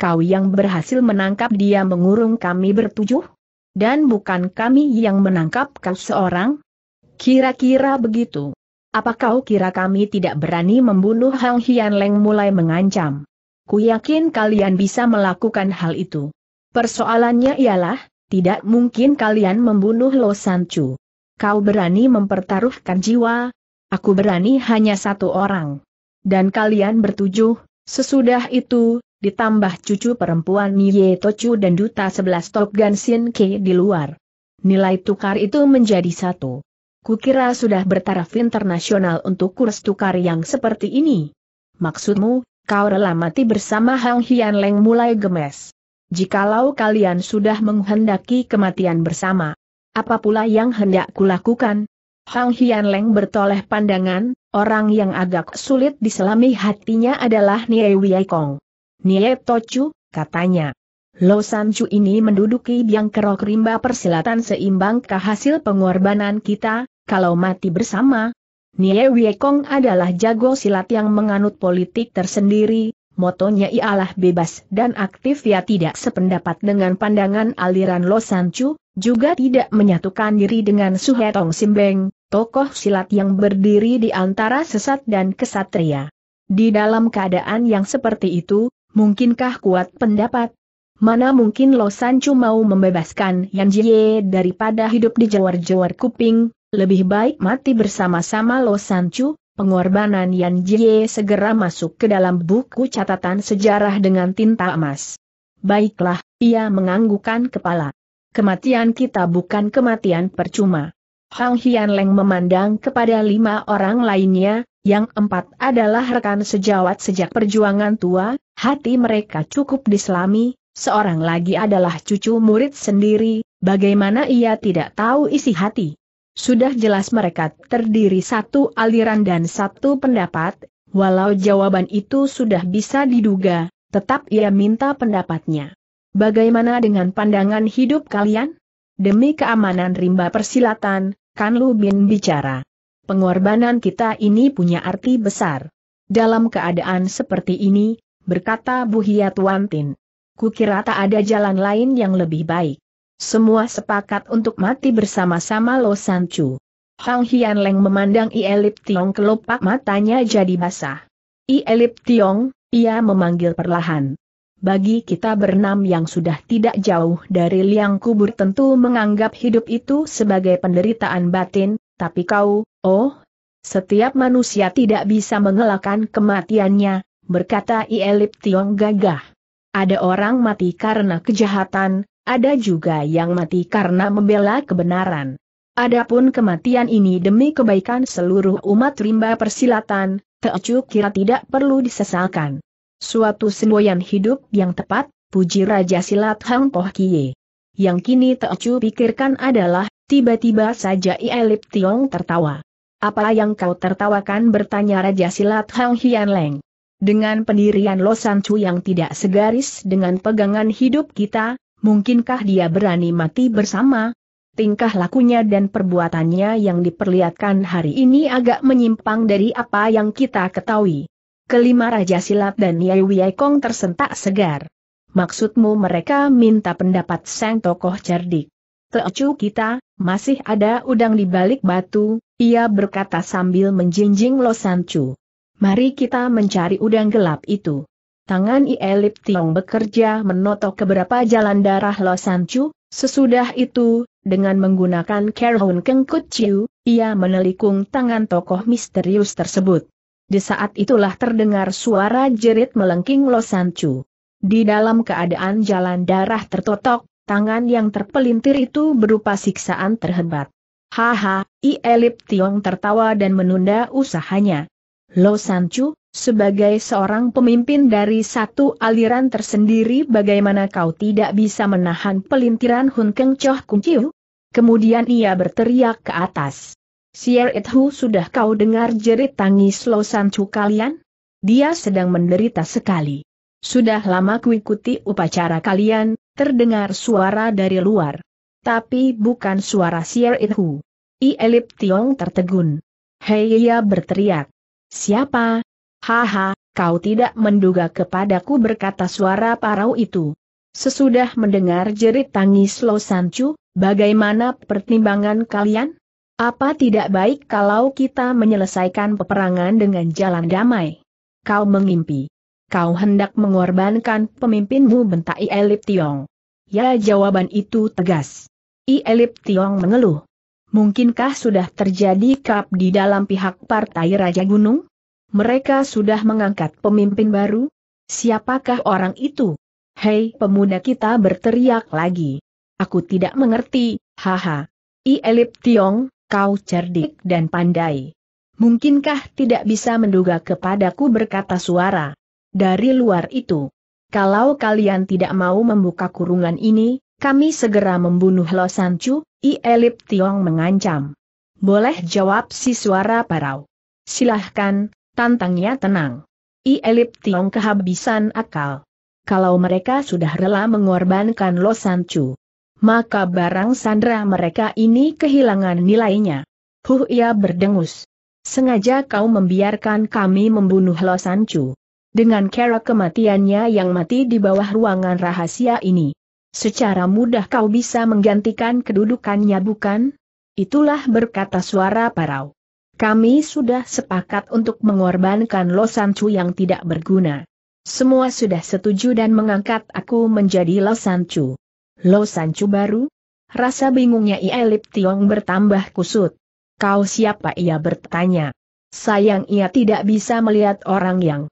Kau yang berhasil menangkap dia mengurung kami bertujuh? Dan bukan kami yang menangkap kau seorang? Kira-kira begitu. Apa kau kira kami tidak berani membunuh Hang Hian Leng mulai mengancam? Ku yakin kalian bisa melakukan hal itu. Persoalannya ialah, tidak mungkin kalian membunuh Lo Sanchu. Kau berani mempertaruhkan jiwa, aku berani hanya satu orang. Dan kalian bertujuh, sesudah itu, ditambah cucu perempuan Nye Tochu dan Duta Sebelas Top Ganshin Ke di luar. Nilai tukar itu menjadi satu. Kukira sudah bertaraf internasional untuk kurs tukar yang seperti ini. Maksudmu, kau rela mati bersama Hang Hian Leng mulai gemes. Jikalau kalian sudah menghendaki kematian bersama, apa pula yang hendak kulakukan? Hang Hian Leng bertoleh pandangan, orang yang agak sulit diselami hatinya adalah Nie Wei Kong. Nie Tochu, katanya. Lo San Chu ini menduduki biang kerok rimba persilatan seimbang ke hasil pengorbanan kita, kalau mati bersama, Nie Wiekong adalah jago silat yang menganut politik tersendiri, motonya ialah bebas dan aktif ya tidak sependapat dengan pandangan aliran Lo Sanchu, juga tidak menyatukan diri dengan Suhetong Simbeng, tokoh silat yang berdiri di antara sesat dan kesatria. Di dalam keadaan yang seperti itu, mungkinkah kuat pendapat? Mana mungkin Lo Sanchu mau membebaskan Yan Jie daripada hidup di jawar-jawar kuping, lebih baik mati bersama-sama Lo Sancu, pengorbanan Yan Jie segera masuk ke dalam buku catatan sejarah dengan tinta emas. Baiklah, ia menganggukkan kepala. Kematian kita bukan kematian percuma. Hang Hian Leng memandang kepada lima orang lainnya, yang empat adalah rekan sejawat sejak perjuangan tua, hati mereka cukup diselami, seorang lagi adalah cucu murid sendiri, bagaimana ia tidak tahu isi hati. Sudah jelas mereka terdiri satu aliran dan satu pendapat, walau jawaban itu sudah bisa diduga, tetap ia minta pendapatnya. Bagaimana dengan pandangan hidup kalian? Demi keamanan rimba persilatan, Kan Lu Bin bicara. Pengorbanan kita ini punya arti besar. Dalam keadaan seperti ini, berkata Hiat Wantin, Kukira tak ada jalan lain yang lebih baik. Semua sepakat untuk mati bersama-sama Lo Sanchu. Hang Hian Leng memandang Ielip Tiong kelopak matanya jadi basah. Ielip Tiong, ia memanggil perlahan. Bagi kita bernam yang sudah tidak jauh dari liang kubur tentu menganggap hidup itu sebagai penderitaan batin, tapi kau, oh, setiap manusia tidak bisa mengelakkan kematiannya, berkata Ielip Tiong gagah. Ada orang mati karena kejahatan, ada juga yang mati karena membela kebenaran. Adapun kematian ini demi kebaikan seluruh umat rimba persilatan, Teocu kira tidak perlu disesalkan. Suatu semboyan hidup yang tepat, puji Raja Silat Hang Poh Kie. Yang kini Teocu pikirkan adalah, tiba-tiba saja Ielip Tiong tertawa. Apa yang kau tertawakan bertanya Raja Silat Hang Hian Leng. Dengan pendirian Losan Chu yang tidak segaris dengan pegangan hidup kita, mungkinkah dia berani mati bersama? Tingkah lakunya dan perbuatannya yang diperlihatkan hari ini agak menyimpang dari apa yang kita ketahui. Kelima Raja Silat dan Yai Kong tersentak segar. Maksudmu mereka minta pendapat sang tokoh cerdik. Teocu kita, masih ada udang di balik batu, ia berkata sambil menjinjing Losancu. Mari kita mencari udang gelap itu tangan Ielip Tiong bekerja menotok beberapa jalan darah Chu. sesudah itu, dengan menggunakan Kerhun Kengkut Chiu, ia menelikung tangan tokoh misterius tersebut. Di saat itulah terdengar suara jerit melengking Chu. Di dalam keadaan jalan darah tertotok, tangan yang terpelintir itu berupa siksaan terhebat. Haha, Ielip Tiong tertawa dan menunda usahanya. Lo Chu. Sebagai seorang pemimpin dari satu aliran tersendiri bagaimana kau tidak bisa menahan pelintiran Hun Keng Choh Kung Chiu? Kemudian ia berteriak ke atas. Sier It Hu sudah kau dengar jerit tangis Lo San Chu kalian? Dia sedang menderita sekali. Sudah lama kuikuti upacara kalian, terdengar suara dari luar. Tapi bukan suara Sier It Hu. I Elip Tiong tertegun. Hei ia berteriak. Siapa, Haha, kau tidak menduga kepadaku berkata suara parau itu. Sesudah mendengar jerit tangis Lo Sancu, bagaimana pertimbangan kalian? Apa tidak baik kalau kita menyelesaikan peperangan dengan jalan damai? Kau mengimpi. Kau hendak mengorbankan pemimpinmu bentak Elip Tiong. Ya jawaban itu tegas. Elip Tiong mengeluh. Mungkinkah sudah terjadi kap di dalam pihak Partai Raja Gunung? Mereka sudah mengangkat pemimpin baru? Siapakah orang itu? Hei pemuda kita berteriak lagi. Aku tidak mengerti, haha. I Elip Tiong, kau cerdik dan pandai. Mungkinkah tidak bisa menduga kepadaku berkata suara? Dari luar itu. Kalau kalian tidak mau membuka kurungan ini, kami segera membunuh Lo Sancu, I Elip Tiong mengancam. Boleh jawab si suara parau. Silahkan, Tantangnya tenang. I Elip Tiong kehabisan akal. Kalau mereka sudah rela mengorbankan Lo Chu, maka barang sandra mereka ini kehilangan nilainya. Huh ia berdengus. Sengaja kau membiarkan kami membunuh Lo Chu. Dengan kera kematiannya yang mati di bawah ruangan rahasia ini. Secara mudah kau bisa menggantikan kedudukannya bukan? Itulah berkata suara parau. Kami sudah sepakat untuk mengorbankan Lo Chu yang tidak berguna. Semua sudah setuju dan mengangkat aku menjadi Lo Chu. Lo Chu baru? Rasa bingungnya Ielip Tiong bertambah kusut. Kau siapa ia bertanya. Sayang ia tidak bisa melihat orang yang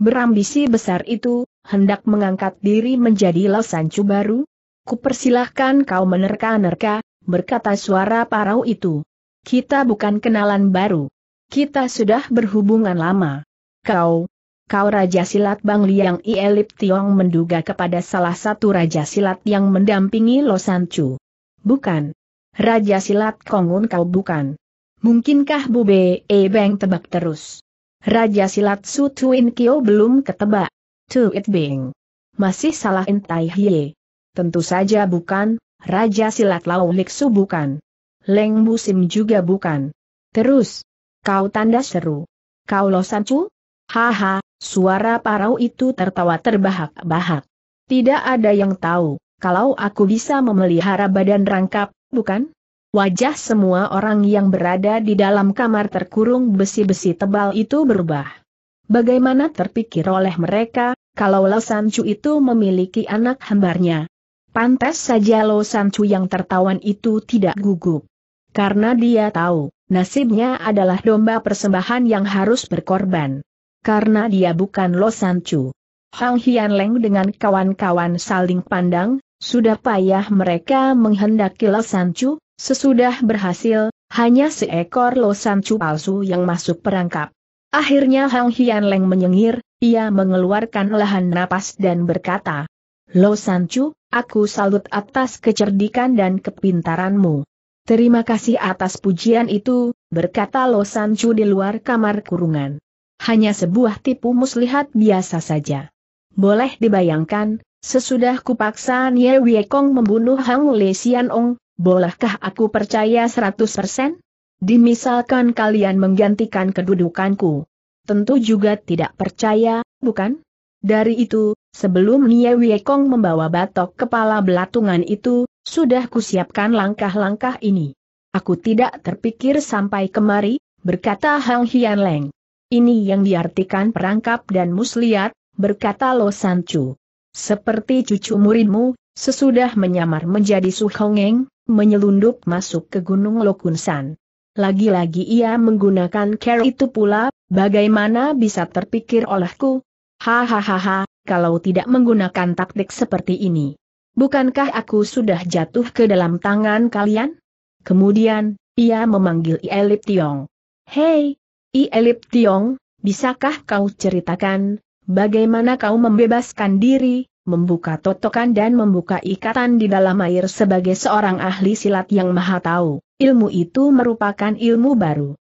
berambisi besar itu, hendak mengangkat diri menjadi Lo Chu baru? Kupersilahkan kau menerka-nerka, berkata suara parau itu. Kita bukan kenalan baru. Kita sudah berhubungan lama. Kau, kau Raja Silat Bang Liang Ielip Tiong menduga kepada salah satu Raja Silat yang mendampingi Lo Sancu. Bukan. Raja Silat Kongun kau bukan. Mungkinkah Bube E Beng tebak terus? Raja Silat Su Tuin Kio belum ketebak. It Bing, Masih salah Intai hie. Tentu saja bukan, Raja Silat Lau Liksu bukan. Leng musim juga bukan. Terus, kau tanda seru. Kau lo sancu? Haha, suara parau itu tertawa terbahak-bahak. Tidak ada yang tahu, kalau aku bisa memelihara badan rangkap, bukan? Wajah semua orang yang berada di dalam kamar terkurung besi-besi tebal itu berubah. Bagaimana terpikir oleh mereka, kalau Lo Sancu itu memiliki anak hambarnya? Pantas saja Lo Sancu yang tertawan itu tidak gugup. Karena dia tahu, nasibnya adalah domba persembahan yang harus berkorban. Karena dia bukan Lo Sancu. Hang Hian Leng dengan kawan-kawan saling pandang, sudah payah mereka menghendaki Lo Sancu, sesudah berhasil, hanya seekor Lo Sancu palsu yang masuk perangkap. Akhirnya Hang Hian Leng menyengir, ia mengeluarkan lahan napas dan berkata, Lo Sancu, aku salut atas kecerdikan dan kepintaranmu. Terima kasih atas pujian itu, berkata Lo Sanju di luar kamar kurungan. Hanya sebuah tipu muslihat biasa saja. Boleh dibayangkan, sesudah kupaksa Nia Wiekong membunuh Hang Le Ong, bolehkah aku percaya 100%? Dimisalkan kalian menggantikan kedudukanku. Tentu juga tidak percaya, bukan? Dari itu, sebelum Nia Wiekong membawa batok kepala belatungan itu, sudah kusiapkan langkah-langkah ini. Aku tidak terpikir sampai kemari, berkata Hang Hian Leng. Ini yang diartikan perangkap dan muslihat, berkata Lo San Chu. Seperti cucu muridmu, sesudah menyamar menjadi Su Hongeng, menyelundup masuk ke Gunung Lokunsan. Lagi-lagi ia menggunakan care itu pula, bagaimana bisa terpikir olehku? Hahaha, kalau tidak menggunakan taktik seperti ini bukankah aku sudah jatuh ke dalam tangan kalian? Kemudian, ia memanggil Ielip Tiong. Hei, Ielip Tiong, bisakah kau ceritakan, bagaimana kau membebaskan diri, membuka totokan dan membuka ikatan di dalam air sebagai seorang ahli silat yang maha tahu, ilmu itu merupakan ilmu baru.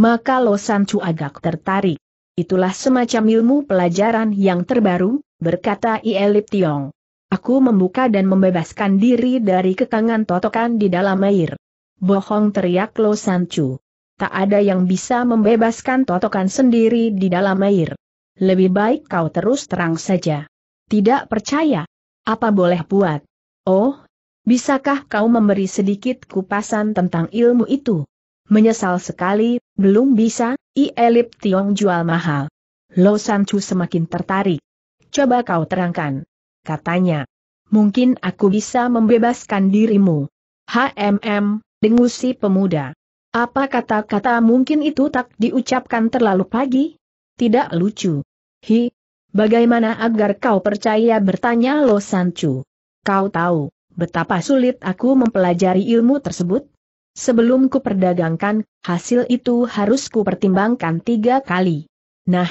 Maka Lo Sancu agak tertarik. Itulah semacam ilmu pelajaran yang terbaru, berkata Ielip Tiong. Aku membuka dan membebaskan diri dari kekangan totokan di dalam air. Bohong teriak Lo Sanchu. Tak ada yang bisa membebaskan totokan sendiri di dalam air. Lebih baik kau terus terang saja. Tidak percaya? Apa boleh buat? Oh, bisakah kau memberi sedikit kupasan tentang ilmu itu? Menyesal sekali, belum bisa, I Elip Tiong jual mahal. Lo Sanchu semakin tertarik. Coba kau terangkan katanya. Mungkin aku bisa membebaskan dirimu. HMM, dengusi pemuda. Apa kata-kata mungkin itu tak diucapkan terlalu pagi? Tidak lucu. Hi, bagaimana agar kau percaya bertanya Lo Sanchu? Kau tahu, betapa sulit aku mempelajari ilmu tersebut? Sebelum ku perdagangkan, hasil itu harus ku pertimbangkan tiga kali. Nah,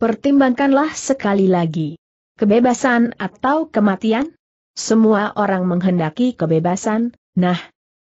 pertimbangkanlah sekali lagi. Kebebasan atau kematian? Semua orang menghendaki kebebasan, nah,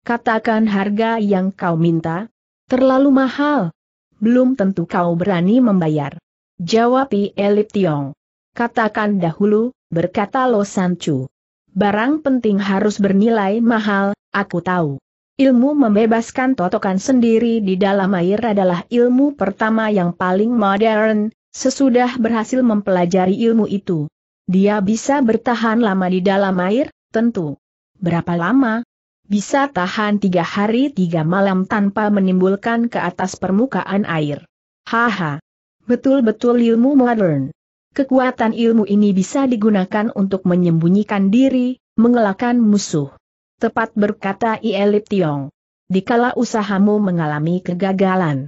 katakan harga yang kau minta. Terlalu mahal. Belum tentu kau berani membayar. Jawab Elip Tiong. Katakan dahulu, berkata Lo Chu. Barang penting harus bernilai mahal, aku tahu. Ilmu membebaskan totokan sendiri di dalam air adalah ilmu pertama yang paling modern, sesudah berhasil mempelajari ilmu itu. Dia bisa bertahan lama di dalam air, tentu. Berapa lama? Bisa tahan tiga hari tiga malam tanpa menimbulkan ke atas permukaan air. Haha. Betul-betul ilmu modern. Kekuatan ilmu ini bisa digunakan untuk menyembunyikan diri, mengelakkan musuh. Tepat berkata Ielip Tiong. Dikala usahamu mengalami kegagalan.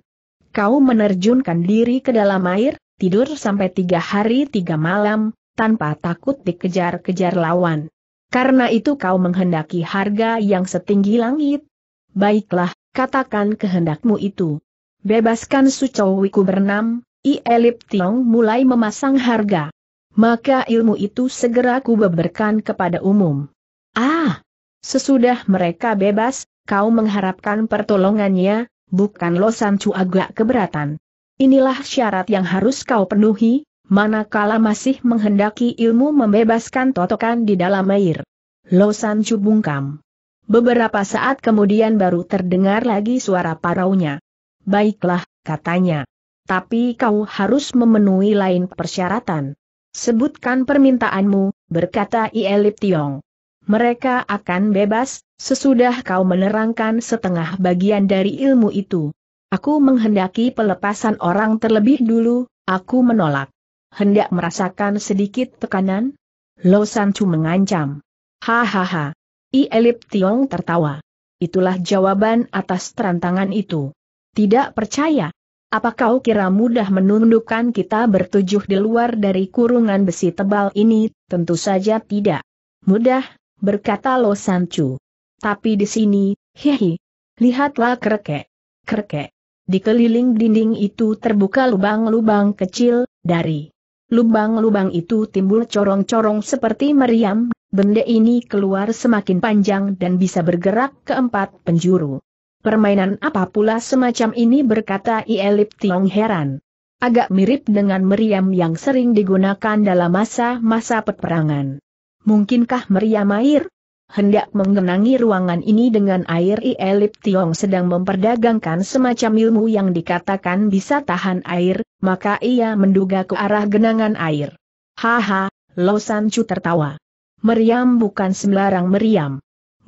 Kau menerjunkan diri ke dalam air, tidur sampai tiga hari tiga malam, tanpa takut dikejar-kejar lawan. Karena itu kau menghendaki harga yang setinggi langit. Baiklah, katakan kehendakmu itu. Bebaskan Sucowiku bernam, I Elip Tiong mulai memasang harga. Maka ilmu itu segera kubeberkan kepada umum. Ah! Sesudah mereka bebas, kau mengharapkan pertolongannya, bukan Losan Chu agak keberatan. Inilah syarat yang harus kau penuhi, manakala masih menghendaki ilmu membebaskan totokan di dalam air. Losan cubungkam. Beberapa saat kemudian baru terdengar lagi suara paraunya. Baiklah, katanya. Tapi kau harus memenuhi lain persyaratan. Sebutkan permintaanmu, berkata Ielip Tiong. Mereka akan bebas, sesudah kau menerangkan setengah bagian dari ilmu itu. Aku menghendaki pelepasan orang terlebih dulu, aku menolak hendak merasakan sedikit tekanan? Lo Sancu mengancam. Hahaha. I Elip Tiong tertawa. Itulah jawaban atas terantangan itu. Tidak percaya. Apa kau kira mudah menundukkan kita bertujuh di luar dari kurungan besi tebal ini? Tentu saja tidak. Mudah, berkata Lo Sancu. Tapi di sini, hehe. Lihatlah kerkek. Kerkek. Di keliling dinding itu terbuka lubang-lubang kecil, dari Lubang-lubang itu timbul corong-corong seperti meriam, benda ini keluar semakin panjang dan bisa bergerak ke empat penjuru. Permainan apa pula semacam ini berkata Ielip Tiong heran. Agak mirip dengan meriam yang sering digunakan dalam masa-masa peperangan. Mungkinkah meriam air? hendak menggenangi ruangan ini dengan air Ielip Tiong sedang memperdagangkan semacam ilmu yang dikatakan bisa tahan air, maka ia menduga ke arah genangan air. Haha, Lo Chu tertawa. Meriam bukan sembarang meriam.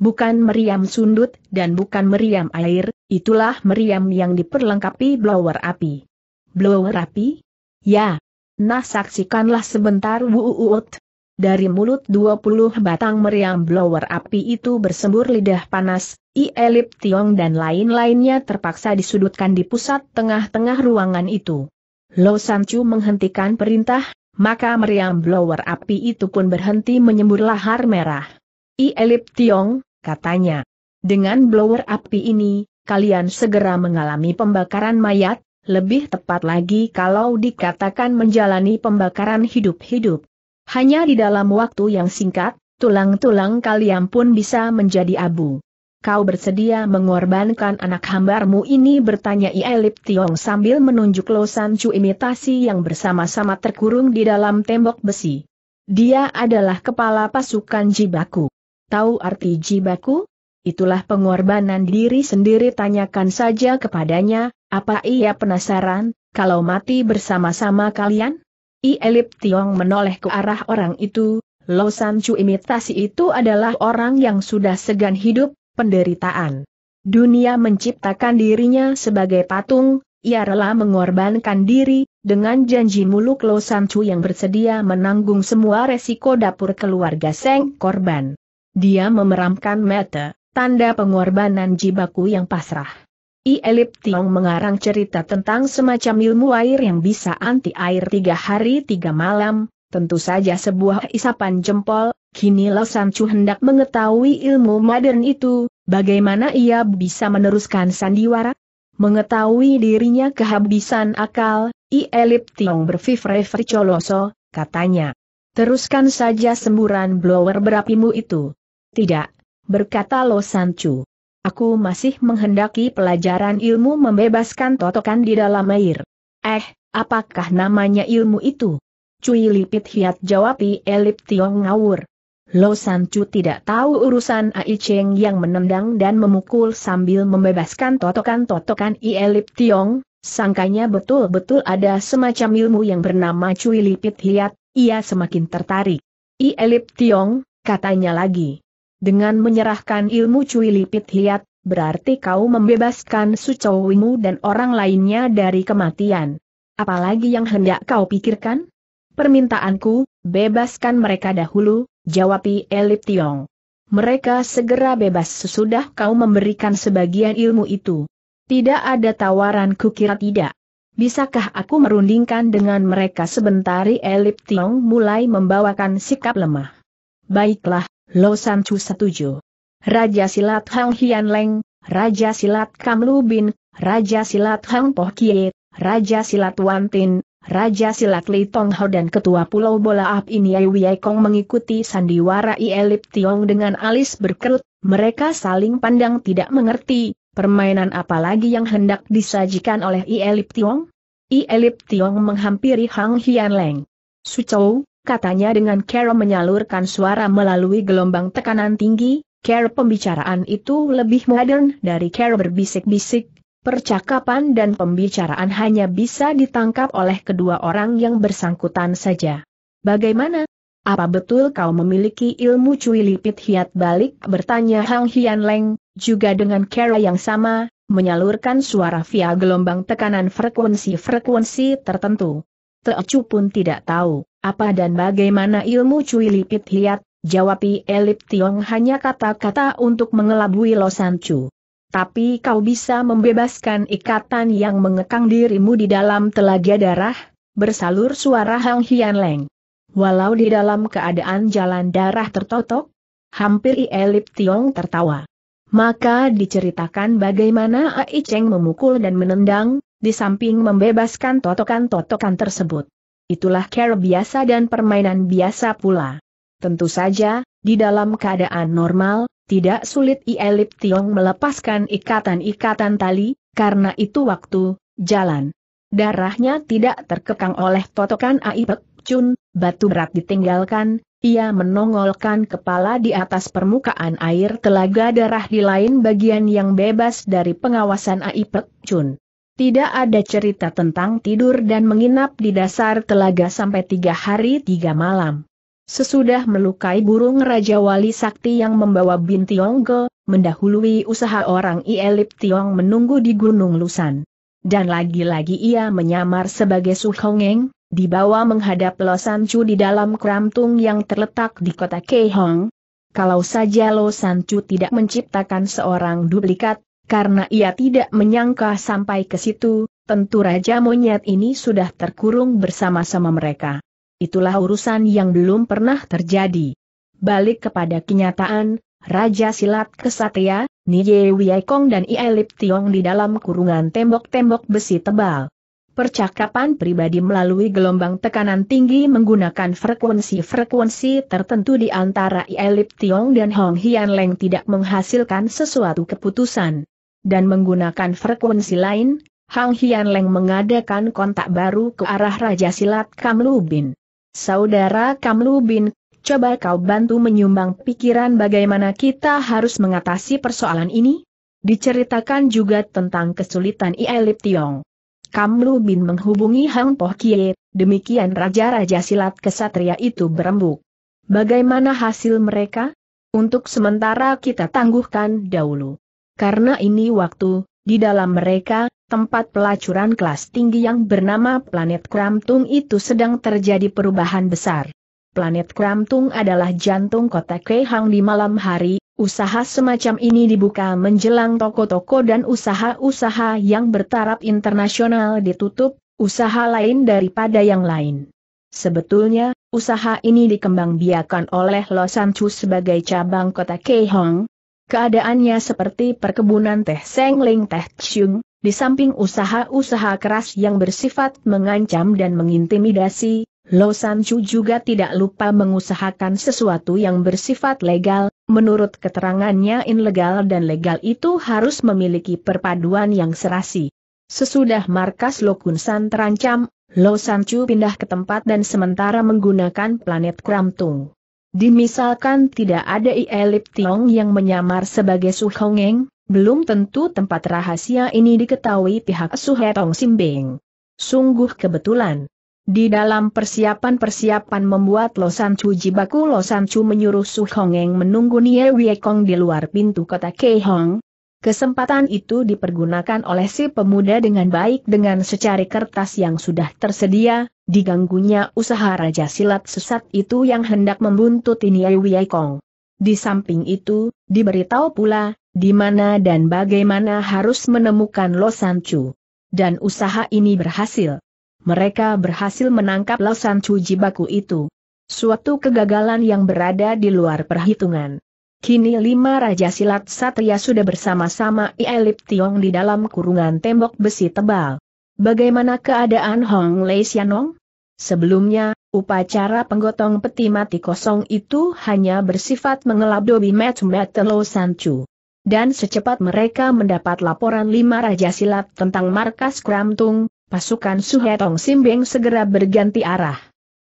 Bukan meriam sundut dan bukan meriam air, itulah meriam yang diperlengkapi blower api. Blower api? Ya. Nah saksikanlah sebentar wuuut, dari mulut 20 batang meriam blower api itu bersembur lidah panas, Ielip Tiong dan lain-lainnya terpaksa disudutkan di pusat tengah-tengah ruangan itu. Lo Sanchu menghentikan perintah, maka meriam blower api itu pun berhenti menyembur lahar merah. Ielip Tiong, katanya. Dengan blower api ini, kalian segera mengalami pembakaran mayat, lebih tepat lagi kalau dikatakan menjalani pembakaran hidup-hidup. Hanya di dalam waktu yang singkat, tulang-tulang kalian pun bisa menjadi abu. Kau bersedia mengorbankan anak hambarmu ini bertanya Ielip Tiong sambil menunjuk Losan Chu imitasi yang bersama-sama terkurung di dalam tembok besi. Dia adalah kepala pasukan Jibaku. Tahu arti Jibaku? Itulah pengorbanan diri sendiri tanyakan saja kepadanya, apa ia penasaran, kalau mati bersama-sama kalian? I Tiong menoleh ke arah orang itu, Lo San Chu imitasi itu adalah orang yang sudah segan hidup, penderitaan. Dunia menciptakan dirinya sebagai patung, ia rela mengorbankan diri, dengan janji muluk Lo Chu yang bersedia menanggung semua resiko dapur keluarga Seng korban. Dia memeramkan mata, tanda pengorbanan jibaku yang pasrah. I Elip Tiong mengarang cerita tentang semacam ilmu air yang bisa anti air tiga hari tiga malam, tentu saja sebuah isapan jempol, kini San Chu hendak mengetahui ilmu modern itu, bagaimana ia bisa meneruskan sandiwara? Mengetahui dirinya kehabisan akal, I Elip Tiong coloso, katanya. Teruskan saja semburan blower berapimu itu. Tidak, berkata San Chu. Aku masih menghendaki pelajaran ilmu membebaskan totokan di dalam air. Eh, apakah namanya ilmu itu? Cui Lipit Hiat jawabi Elip Tiong ngawur. Lo Sancu tidak tahu urusan Ai Cheng yang menendang dan memukul sambil membebaskan totokan-totokan I Elip Tiong, sangkanya betul-betul ada semacam ilmu yang bernama Cui Lipit Hiat, ia semakin tertarik. I Elip Tiong, katanya lagi. Dengan menyerahkan ilmu Cui Lipit hiat, berarti kau membebaskan Sucowimu dan orang lainnya dari kematian. Apalagi yang hendak kau pikirkan? Permintaanku, bebaskan mereka dahulu, jawab Elip Tiong. Mereka segera bebas sesudah kau memberikan sebagian ilmu itu. Tidak ada tawaran kukira tidak. Bisakah aku merundingkan dengan mereka sebentar Elip Tiong mulai membawakan sikap lemah. Baiklah, Lo San Chu setuju. Raja Silat Hang Hian Leng, Raja Silat Kam Lu Bin, Raja Silat Hang Poh Kie, Raja Silat Wan Tin, Raja Silat Li Tong Ho dan Ketua Pulau Bola Ap Ini Yai Kong mengikuti sandiwara Ielip Tiong dengan alis berkerut, mereka saling pandang tidak mengerti, permainan apalagi yang hendak disajikan oleh Ielip Tiong? Ielip Tiong menghampiri Hang Hian Leng. Sucou, katanya dengan Carol menyalurkan suara melalui gelombang tekanan tinggi, Carol pembicaraan itu lebih modern dari Carol berbisik-bisik, percakapan dan pembicaraan hanya bisa ditangkap oleh kedua orang yang bersangkutan saja. Bagaimana? Apa betul kau memiliki ilmu cuy lipit hiat balik? Bertanya Hang Hian Leng, juga dengan Carol yang sama, menyalurkan suara via gelombang tekanan frekuensi-frekuensi tertentu. Teocu pun tidak tahu. Apa dan bagaimana ilmu Cui Lipit Hiat, jawab Elip Tiong hanya kata-kata untuk mengelabui Losan Chu. Tapi kau bisa membebaskan ikatan yang mengekang dirimu di dalam telaga darah, bersalur suara Hang Hian Leng. Walau di dalam keadaan jalan darah tertotok, hampir Elip Tiong tertawa. Maka diceritakan bagaimana Ai Cheng memukul dan menendang, di samping membebaskan totokan-totokan tersebut itulah care biasa dan permainan biasa pula. Tentu saja, di dalam keadaan normal, tidak sulit Ielip Tiong melepaskan ikatan-ikatan tali, karena itu waktu, jalan. Darahnya tidak terkekang oleh totokan Aipek Chun, batu berat ditinggalkan, ia menongolkan kepala di atas permukaan air telaga darah di lain bagian yang bebas dari pengawasan Aipek Chun. Tidak ada cerita tentang tidur dan menginap di dasar telaga sampai tiga hari tiga malam. Sesudah melukai burung Raja Wali Sakti yang membawa Bin Tionggo, mendahului usaha orang Ielip Tiong menunggu di Gunung Lusan. Dan lagi-lagi ia menyamar sebagai suhongeng, Hongeng, dibawa menghadap Losan Chu di dalam keramtung yang terletak di kota kehong. Kalau saja Losan Chu tidak menciptakan seorang duplikat, karena ia tidak menyangka sampai ke situ, tentu Raja Monyet ini sudah terkurung bersama-sama mereka. Itulah urusan yang belum pernah terjadi. Balik kepada kenyataan, Raja Silat Kesatria, Niye Kong dan Ielip Tiong di dalam kurungan tembok-tembok besi tebal. Percakapan pribadi melalui gelombang tekanan tinggi menggunakan frekuensi-frekuensi tertentu di antara Ielip Tiong dan Hong Hian Leng tidak menghasilkan sesuatu keputusan dan menggunakan frekuensi lain, Hang Hian Leng mengadakan kontak baru ke arah Raja Silat Kam Lu Bin. Saudara Kam Lu Bin, coba kau bantu menyumbang pikiran bagaimana kita harus mengatasi persoalan ini? Diceritakan juga tentang kesulitan Ielip Tiong. Kam Lu Bin menghubungi Hang Poh Kie, demikian Raja-Raja Silat Kesatria itu berembuk. Bagaimana hasil mereka? Untuk sementara kita tangguhkan dahulu karena ini waktu, di dalam mereka, tempat pelacuran kelas tinggi yang bernama planet Kramtung itu sedang terjadi perubahan besar. Planet Kramtung adalah jantung kota Kehang di malam hari, usaha semacam ini dibuka menjelang toko-toko dan usaha-usaha yang bertaraf internasional ditutup, usaha lain daripada yang lain. Sebetulnya, usaha ini dikembangbiakan oleh Losanchu sebagai cabang kota Kehong, Keadaannya seperti perkebunan teh Seng sengling teh Chung, di samping usaha-usaha keras yang bersifat mengancam dan mengintimidasi, Lo San Chu juga tidak lupa mengusahakan sesuatu yang bersifat legal, menurut keterangannya ilegal dan legal itu harus memiliki perpaduan yang serasi. Sesudah markas Lo Kun San terancam, Lo San Chu pindah ke tempat dan sementara menggunakan planet Kramtung. Dimisalkan tidak ada Ielip Tiong yang menyamar sebagai Su Hongeng, belum tentu tempat rahasia ini diketahui pihak Su Hetong Simbing. Sungguh kebetulan. Di dalam persiapan-persiapan membuat Losan Chu Jibaku Losan Chu menyuruh Su Hongeng menunggu Nie Wiekong di luar pintu kota kehong. Kesempatan itu dipergunakan oleh si pemuda dengan baik dengan secari kertas yang sudah tersedia, diganggunya usaha Raja Silat sesat itu yang hendak membuntut Niai Kong. Di samping itu, diberitahu pula, di mana dan bagaimana harus menemukan Lo Chu. Dan usaha ini berhasil. Mereka berhasil menangkap Lo Chu jibaku itu. Suatu kegagalan yang berada di luar perhitungan. Kini lima raja silat satria sudah bersama-sama Ielip Tiong di dalam kurungan tembok besi tebal. Bagaimana keadaan Hong Lei Xianong? Sebelumnya, upacara penggotong peti mati kosong itu hanya bersifat mengelap dobi Met Telo Sancu. Dan secepat mereka mendapat laporan lima raja silat tentang markas Kramtung, pasukan Suhetong Simbeng segera berganti arah.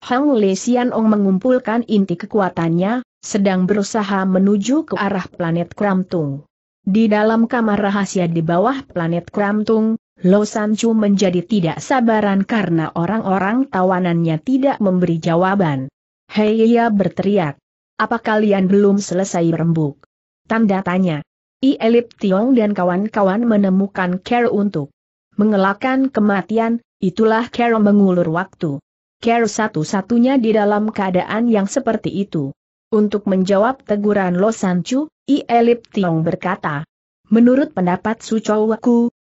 Hang Lesian mengumpulkan inti kekuatannya, sedang berusaha menuju ke arah planet Kramtung. Di dalam kamar rahasia di bawah planet Kramtung, Lo Sanchu menjadi tidak sabaran karena orang-orang tawanannya tidak memberi jawaban. Heiya berteriak. Apa kalian belum selesai rembuk? Tanda tanya. I Elip Tiong dan kawan-kawan menemukan Care untuk mengelakkan kematian, itulah Care mengulur waktu. Care satu-satunya di dalam keadaan yang seperti itu. Untuk menjawab teguran Lo Sanchu, I Elip Tiong berkata, Menurut pendapat Su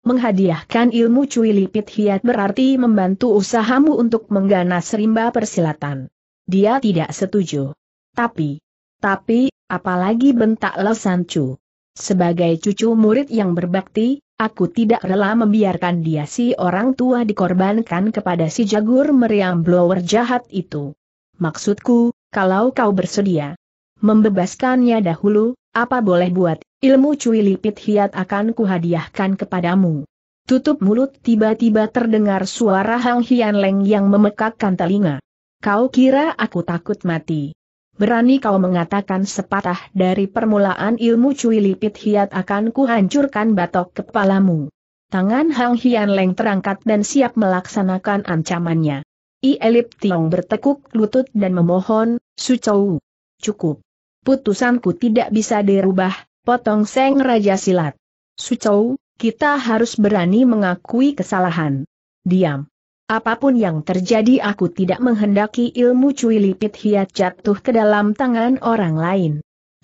menghadiahkan ilmu Cui Lipit Hiat berarti membantu usahamu untuk mengganas rimba persilatan. Dia tidak setuju. Tapi, tapi, apalagi bentak Lo Sanchu. Sebagai cucu murid yang berbakti, aku tidak rela membiarkan dia si orang tua dikorbankan kepada si jagur meriam blower jahat itu. Maksudku, kalau kau bersedia membebaskannya dahulu, apa boleh buat, ilmu cui lipit hiat akan kuhadiahkan kepadamu. Tutup mulut tiba-tiba terdengar suara Hang Hian Leng yang memekakkan telinga. Kau kira aku takut mati. Berani kau mengatakan sepatah dari permulaan ilmu cui lipit hiat akan kuhancurkan batok kepalamu. Tangan Hang Hian Leng terangkat dan siap melaksanakan ancamannya. I Elip Tiong bertekuk lutut dan memohon, Chou. Cukup. Putusanku tidak bisa dirubah, potong Seng Raja Silat. Chou, kita harus berani mengakui kesalahan. Diam. Apapun yang terjadi aku tidak menghendaki ilmu cui lipit hiat jatuh ke dalam tangan orang lain.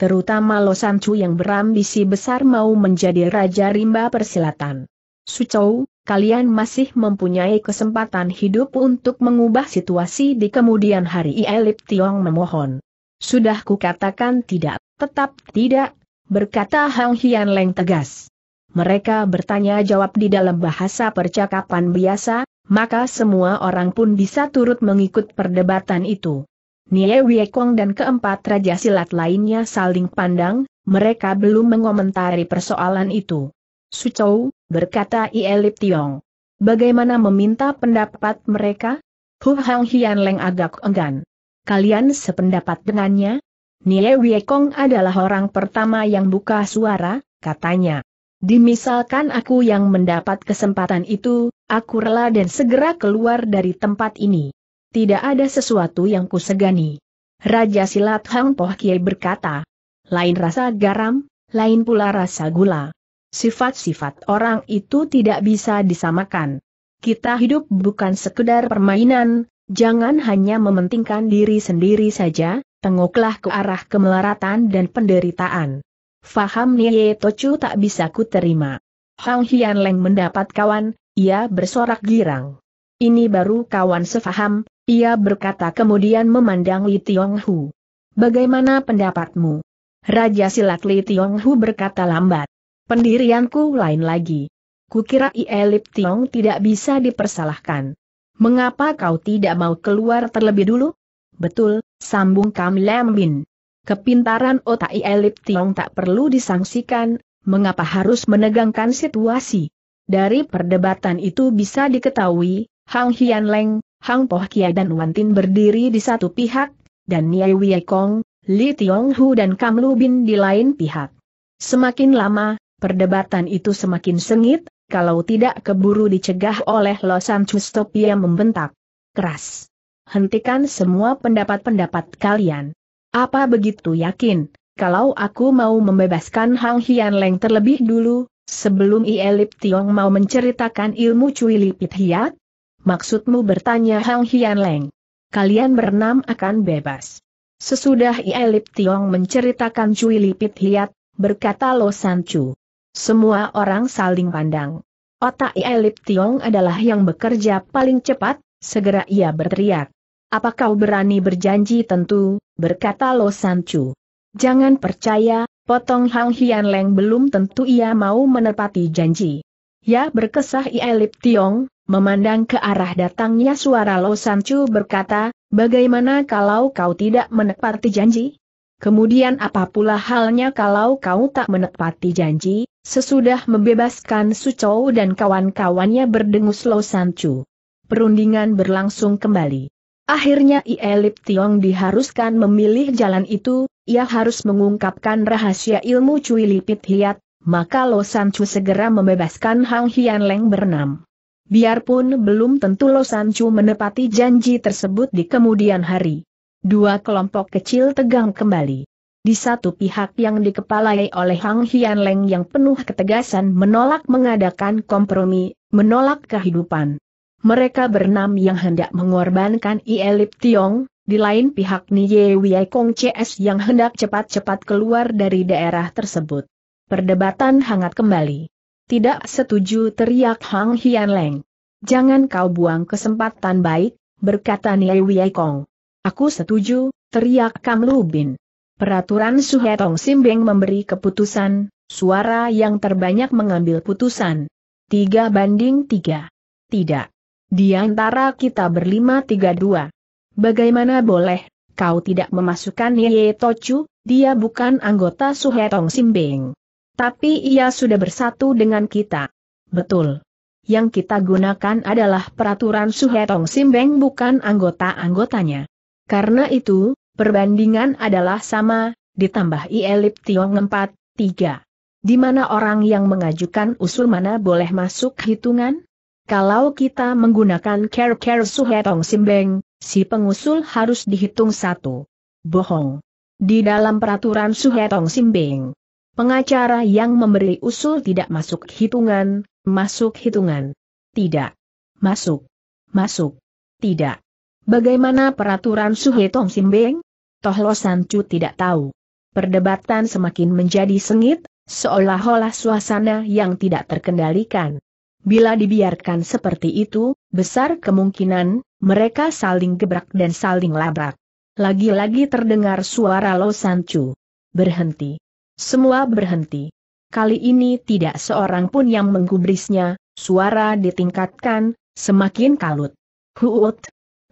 Terutama Losan Chu yang berambisi besar mau menjadi Raja Rimba Persilatan. Sucou, kalian masih mempunyai kesempatan hidup untuk mengubah situasi di kemudian hari Ielip Tiong memohon. Sudah kukatakan tidak, tetap tidak, berkata Hang Hian Leng tegas. Mereka bertanya jawab di dalam bahasa percakapan biasa, maka semua orang pun bisa turut mengikut perdebatan itu. Nie Wiekong dan keempat raja silat lainnya saling pandang, mereka belum mengomentari persoalan itu. Sucou, berkata Ielip Tiong. Bagaimana meminta pendapat mereka? Hu Hang Hian Leng agak enggan. Kalian sependapat dengannya? Nie kong adalah orang pertama yang buka suara, katanya. Dimisalkan aku yang mendapat kesempatan itu, aku rela dan segera keluar dari tempat ini. Tidak ada sesuatu yang kusegani. Raja Silat Hang Poh Kie berkata. Lain rasa garam, lain pula rasa gula. Sifat-sifat orang itu tidak bisa disamakan. Kita hidup bukan sekedar permainan, jangan hanya mementingkan diri sendiri saja, tengoklah ke arah kemelaratan dan penderitaan. Faham Nye Tochu tak bisa kuterima. Hang Hian Leng mendapat kawan, ia bersorak girang. Ini baru kawan sefaham, ia berkata kemudian memandang Li Tiong Hu. Bagaimana pendapatmu? Raja silat Li Tiong Hu berkata lambat. Pendirianku lain lagi. Kukira Ielip Tiong tidak bisa dipersalahkan. Mengapa kau tidak mau keluar terlebih dulu? Betul, sambung Kam Lam Bin. Kepintaran otak Ielip Tiong tak perlu disangsikan, mengapa harus menegangkan situasi? Dari perdebatan itu bisa diketahui, Hang Hian Leng, Hang Poh Kia dan Wan Tin berdiri di satu pihak, dan Niai Wei Kong, Li Tiong Hu dan Kam Lu Bin di lain pihak. Semakin lama, Perdebatan itu semakin sengit, kalau tidak keburu dicegah oleh Losan Custopia membentak. Keras. Hentikan semua pendapat-pendapat kalian. Apa begitu yakin, kalau aku mau membebaskan Hang Hian Leng terlebih dulu, sebelum Ielip Tiong mau menceritakan ilmu Cui Lipit Hiat? Maksudmu bertanya Hang Hian Leng. Kalian berenam akan bebas. Sesudah Ielip Tiong menceritakan Cui Lipit Hiat, berkata Losan Sanchu. Semua orang saling pandang. Otak Elip Tiong adalah yang bekerja paling cepat, segera ia berteriak. Apa kau berani berjanji tentu, berkata Lo San Chu. Jangan percaya, potong Hang Hian Leng belum tentu ia mau menepati janji. Ya berkesah Elip Tiong, memandang ke arah datangnya suara Lo San Chu berkata, bagaimana kalau kau tidak menepati janji? Kemudian apa pula halnya kalau kau tak menepati janji, sesudah membebaskan Sucou dan kawan-kawannya berdengus Lo Sancu. Perundingan berlangsung kembali. Akhirnya Ielip Tiong diharuskan memilih jalan itu, ia harus mengungkapkan rahasia ilmu Cui Lipit Hiat, maka Lo Sancu segera membebaskan Hang Hian Leng bernam. Biarpun belum tentu Lo Sancu menepati janji tersebut di kemudian hari. Dua kelompok kecil tegang kembali. Di satu pihak yang dikepalai oleh Hang Hian Leng yang penuh ketegasan menolak mengadakan kompromi, menolak kehidupan. Mereka bernam yang hendak mengorbankan Ielip Tiong, di lain pihak Nye Wei Kong CS yang hendak cepat-cepat keluar dari daerah tersebut. Perdebatan hangat kembali. Tidak setuju teriak Hang Hian Leng. Jangan kau buang kesempatan baik, berkata Nye Wei Kong. Aku setuju, teriak Kam Lubin. Peraturan Suhetong Simbeng memberi keputusan, suara yang terbanyak mengambil putusan. Tiga banding tiga. Tidak. Di antara kita berlima tiga dua. Bagaimana boleh, kau tidak memasukkan Ye Tochu, dia bukan anggota Suhetong Simbeng. Tapi ia sudah bersatu dengan kita. Betul. Yang kita gunakan adalah peraturan Suhetong Simbeng bukan anggota-anggotanya. Karena itu, perbandingan adalah sama, ditambah Ielip Tiong 4, 3. Di mana orang yang mengajukan usul mana boleh masuk hitungan? Kalau kita menggunakan ker ker suhetong simbeng, si pengusul harus dihitung satu. Bohong. Di dalam peraturan suhetong simbeng, pengacara yang memberi usul tidak masuk hitungan, masuk hitungan. Tidak. Masuk. Masuk. Tidak. Bagaimana peraturan Suhe Tong Simbeng? Toh Lo Sancu tidak tahu. Perdebatan semakin menjadi sengit, seolah-olah suasana yang tidak terkendalikan. Bila dibiarkan seperti itu, besar kemungkinan, mereka saling gebrak dan saling labrak. Lagi-lagi terdengar suara Lo Sancu. Berhenti. Semua berhenti. Kali ini tidak seorang pun yang menggubrisnya, suara ditingkatkan, semakin kalut. Huut,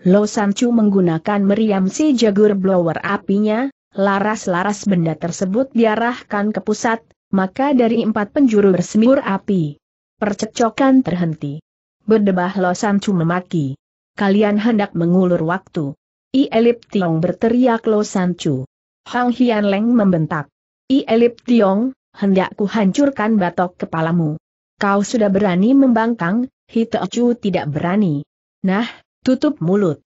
Lo Sancu menggunakan meriam si jagur blower apinya, laras-laras benda tersebut diarahkan ke pusat, maka dari empat penjuru bersemur api. Percecokan terhenti. Berdebah Lo Sancu memaki. Kalian hendak mengulur waktu. I Elip Tiong berteriak Lo Sancu. Hang Hian Leng membentak. I Elip Tiong, hendak kuhancurkan batok kepalamu. Kau sudah berani membangkang, Chu tidak berani. Nah, Tutup mulut.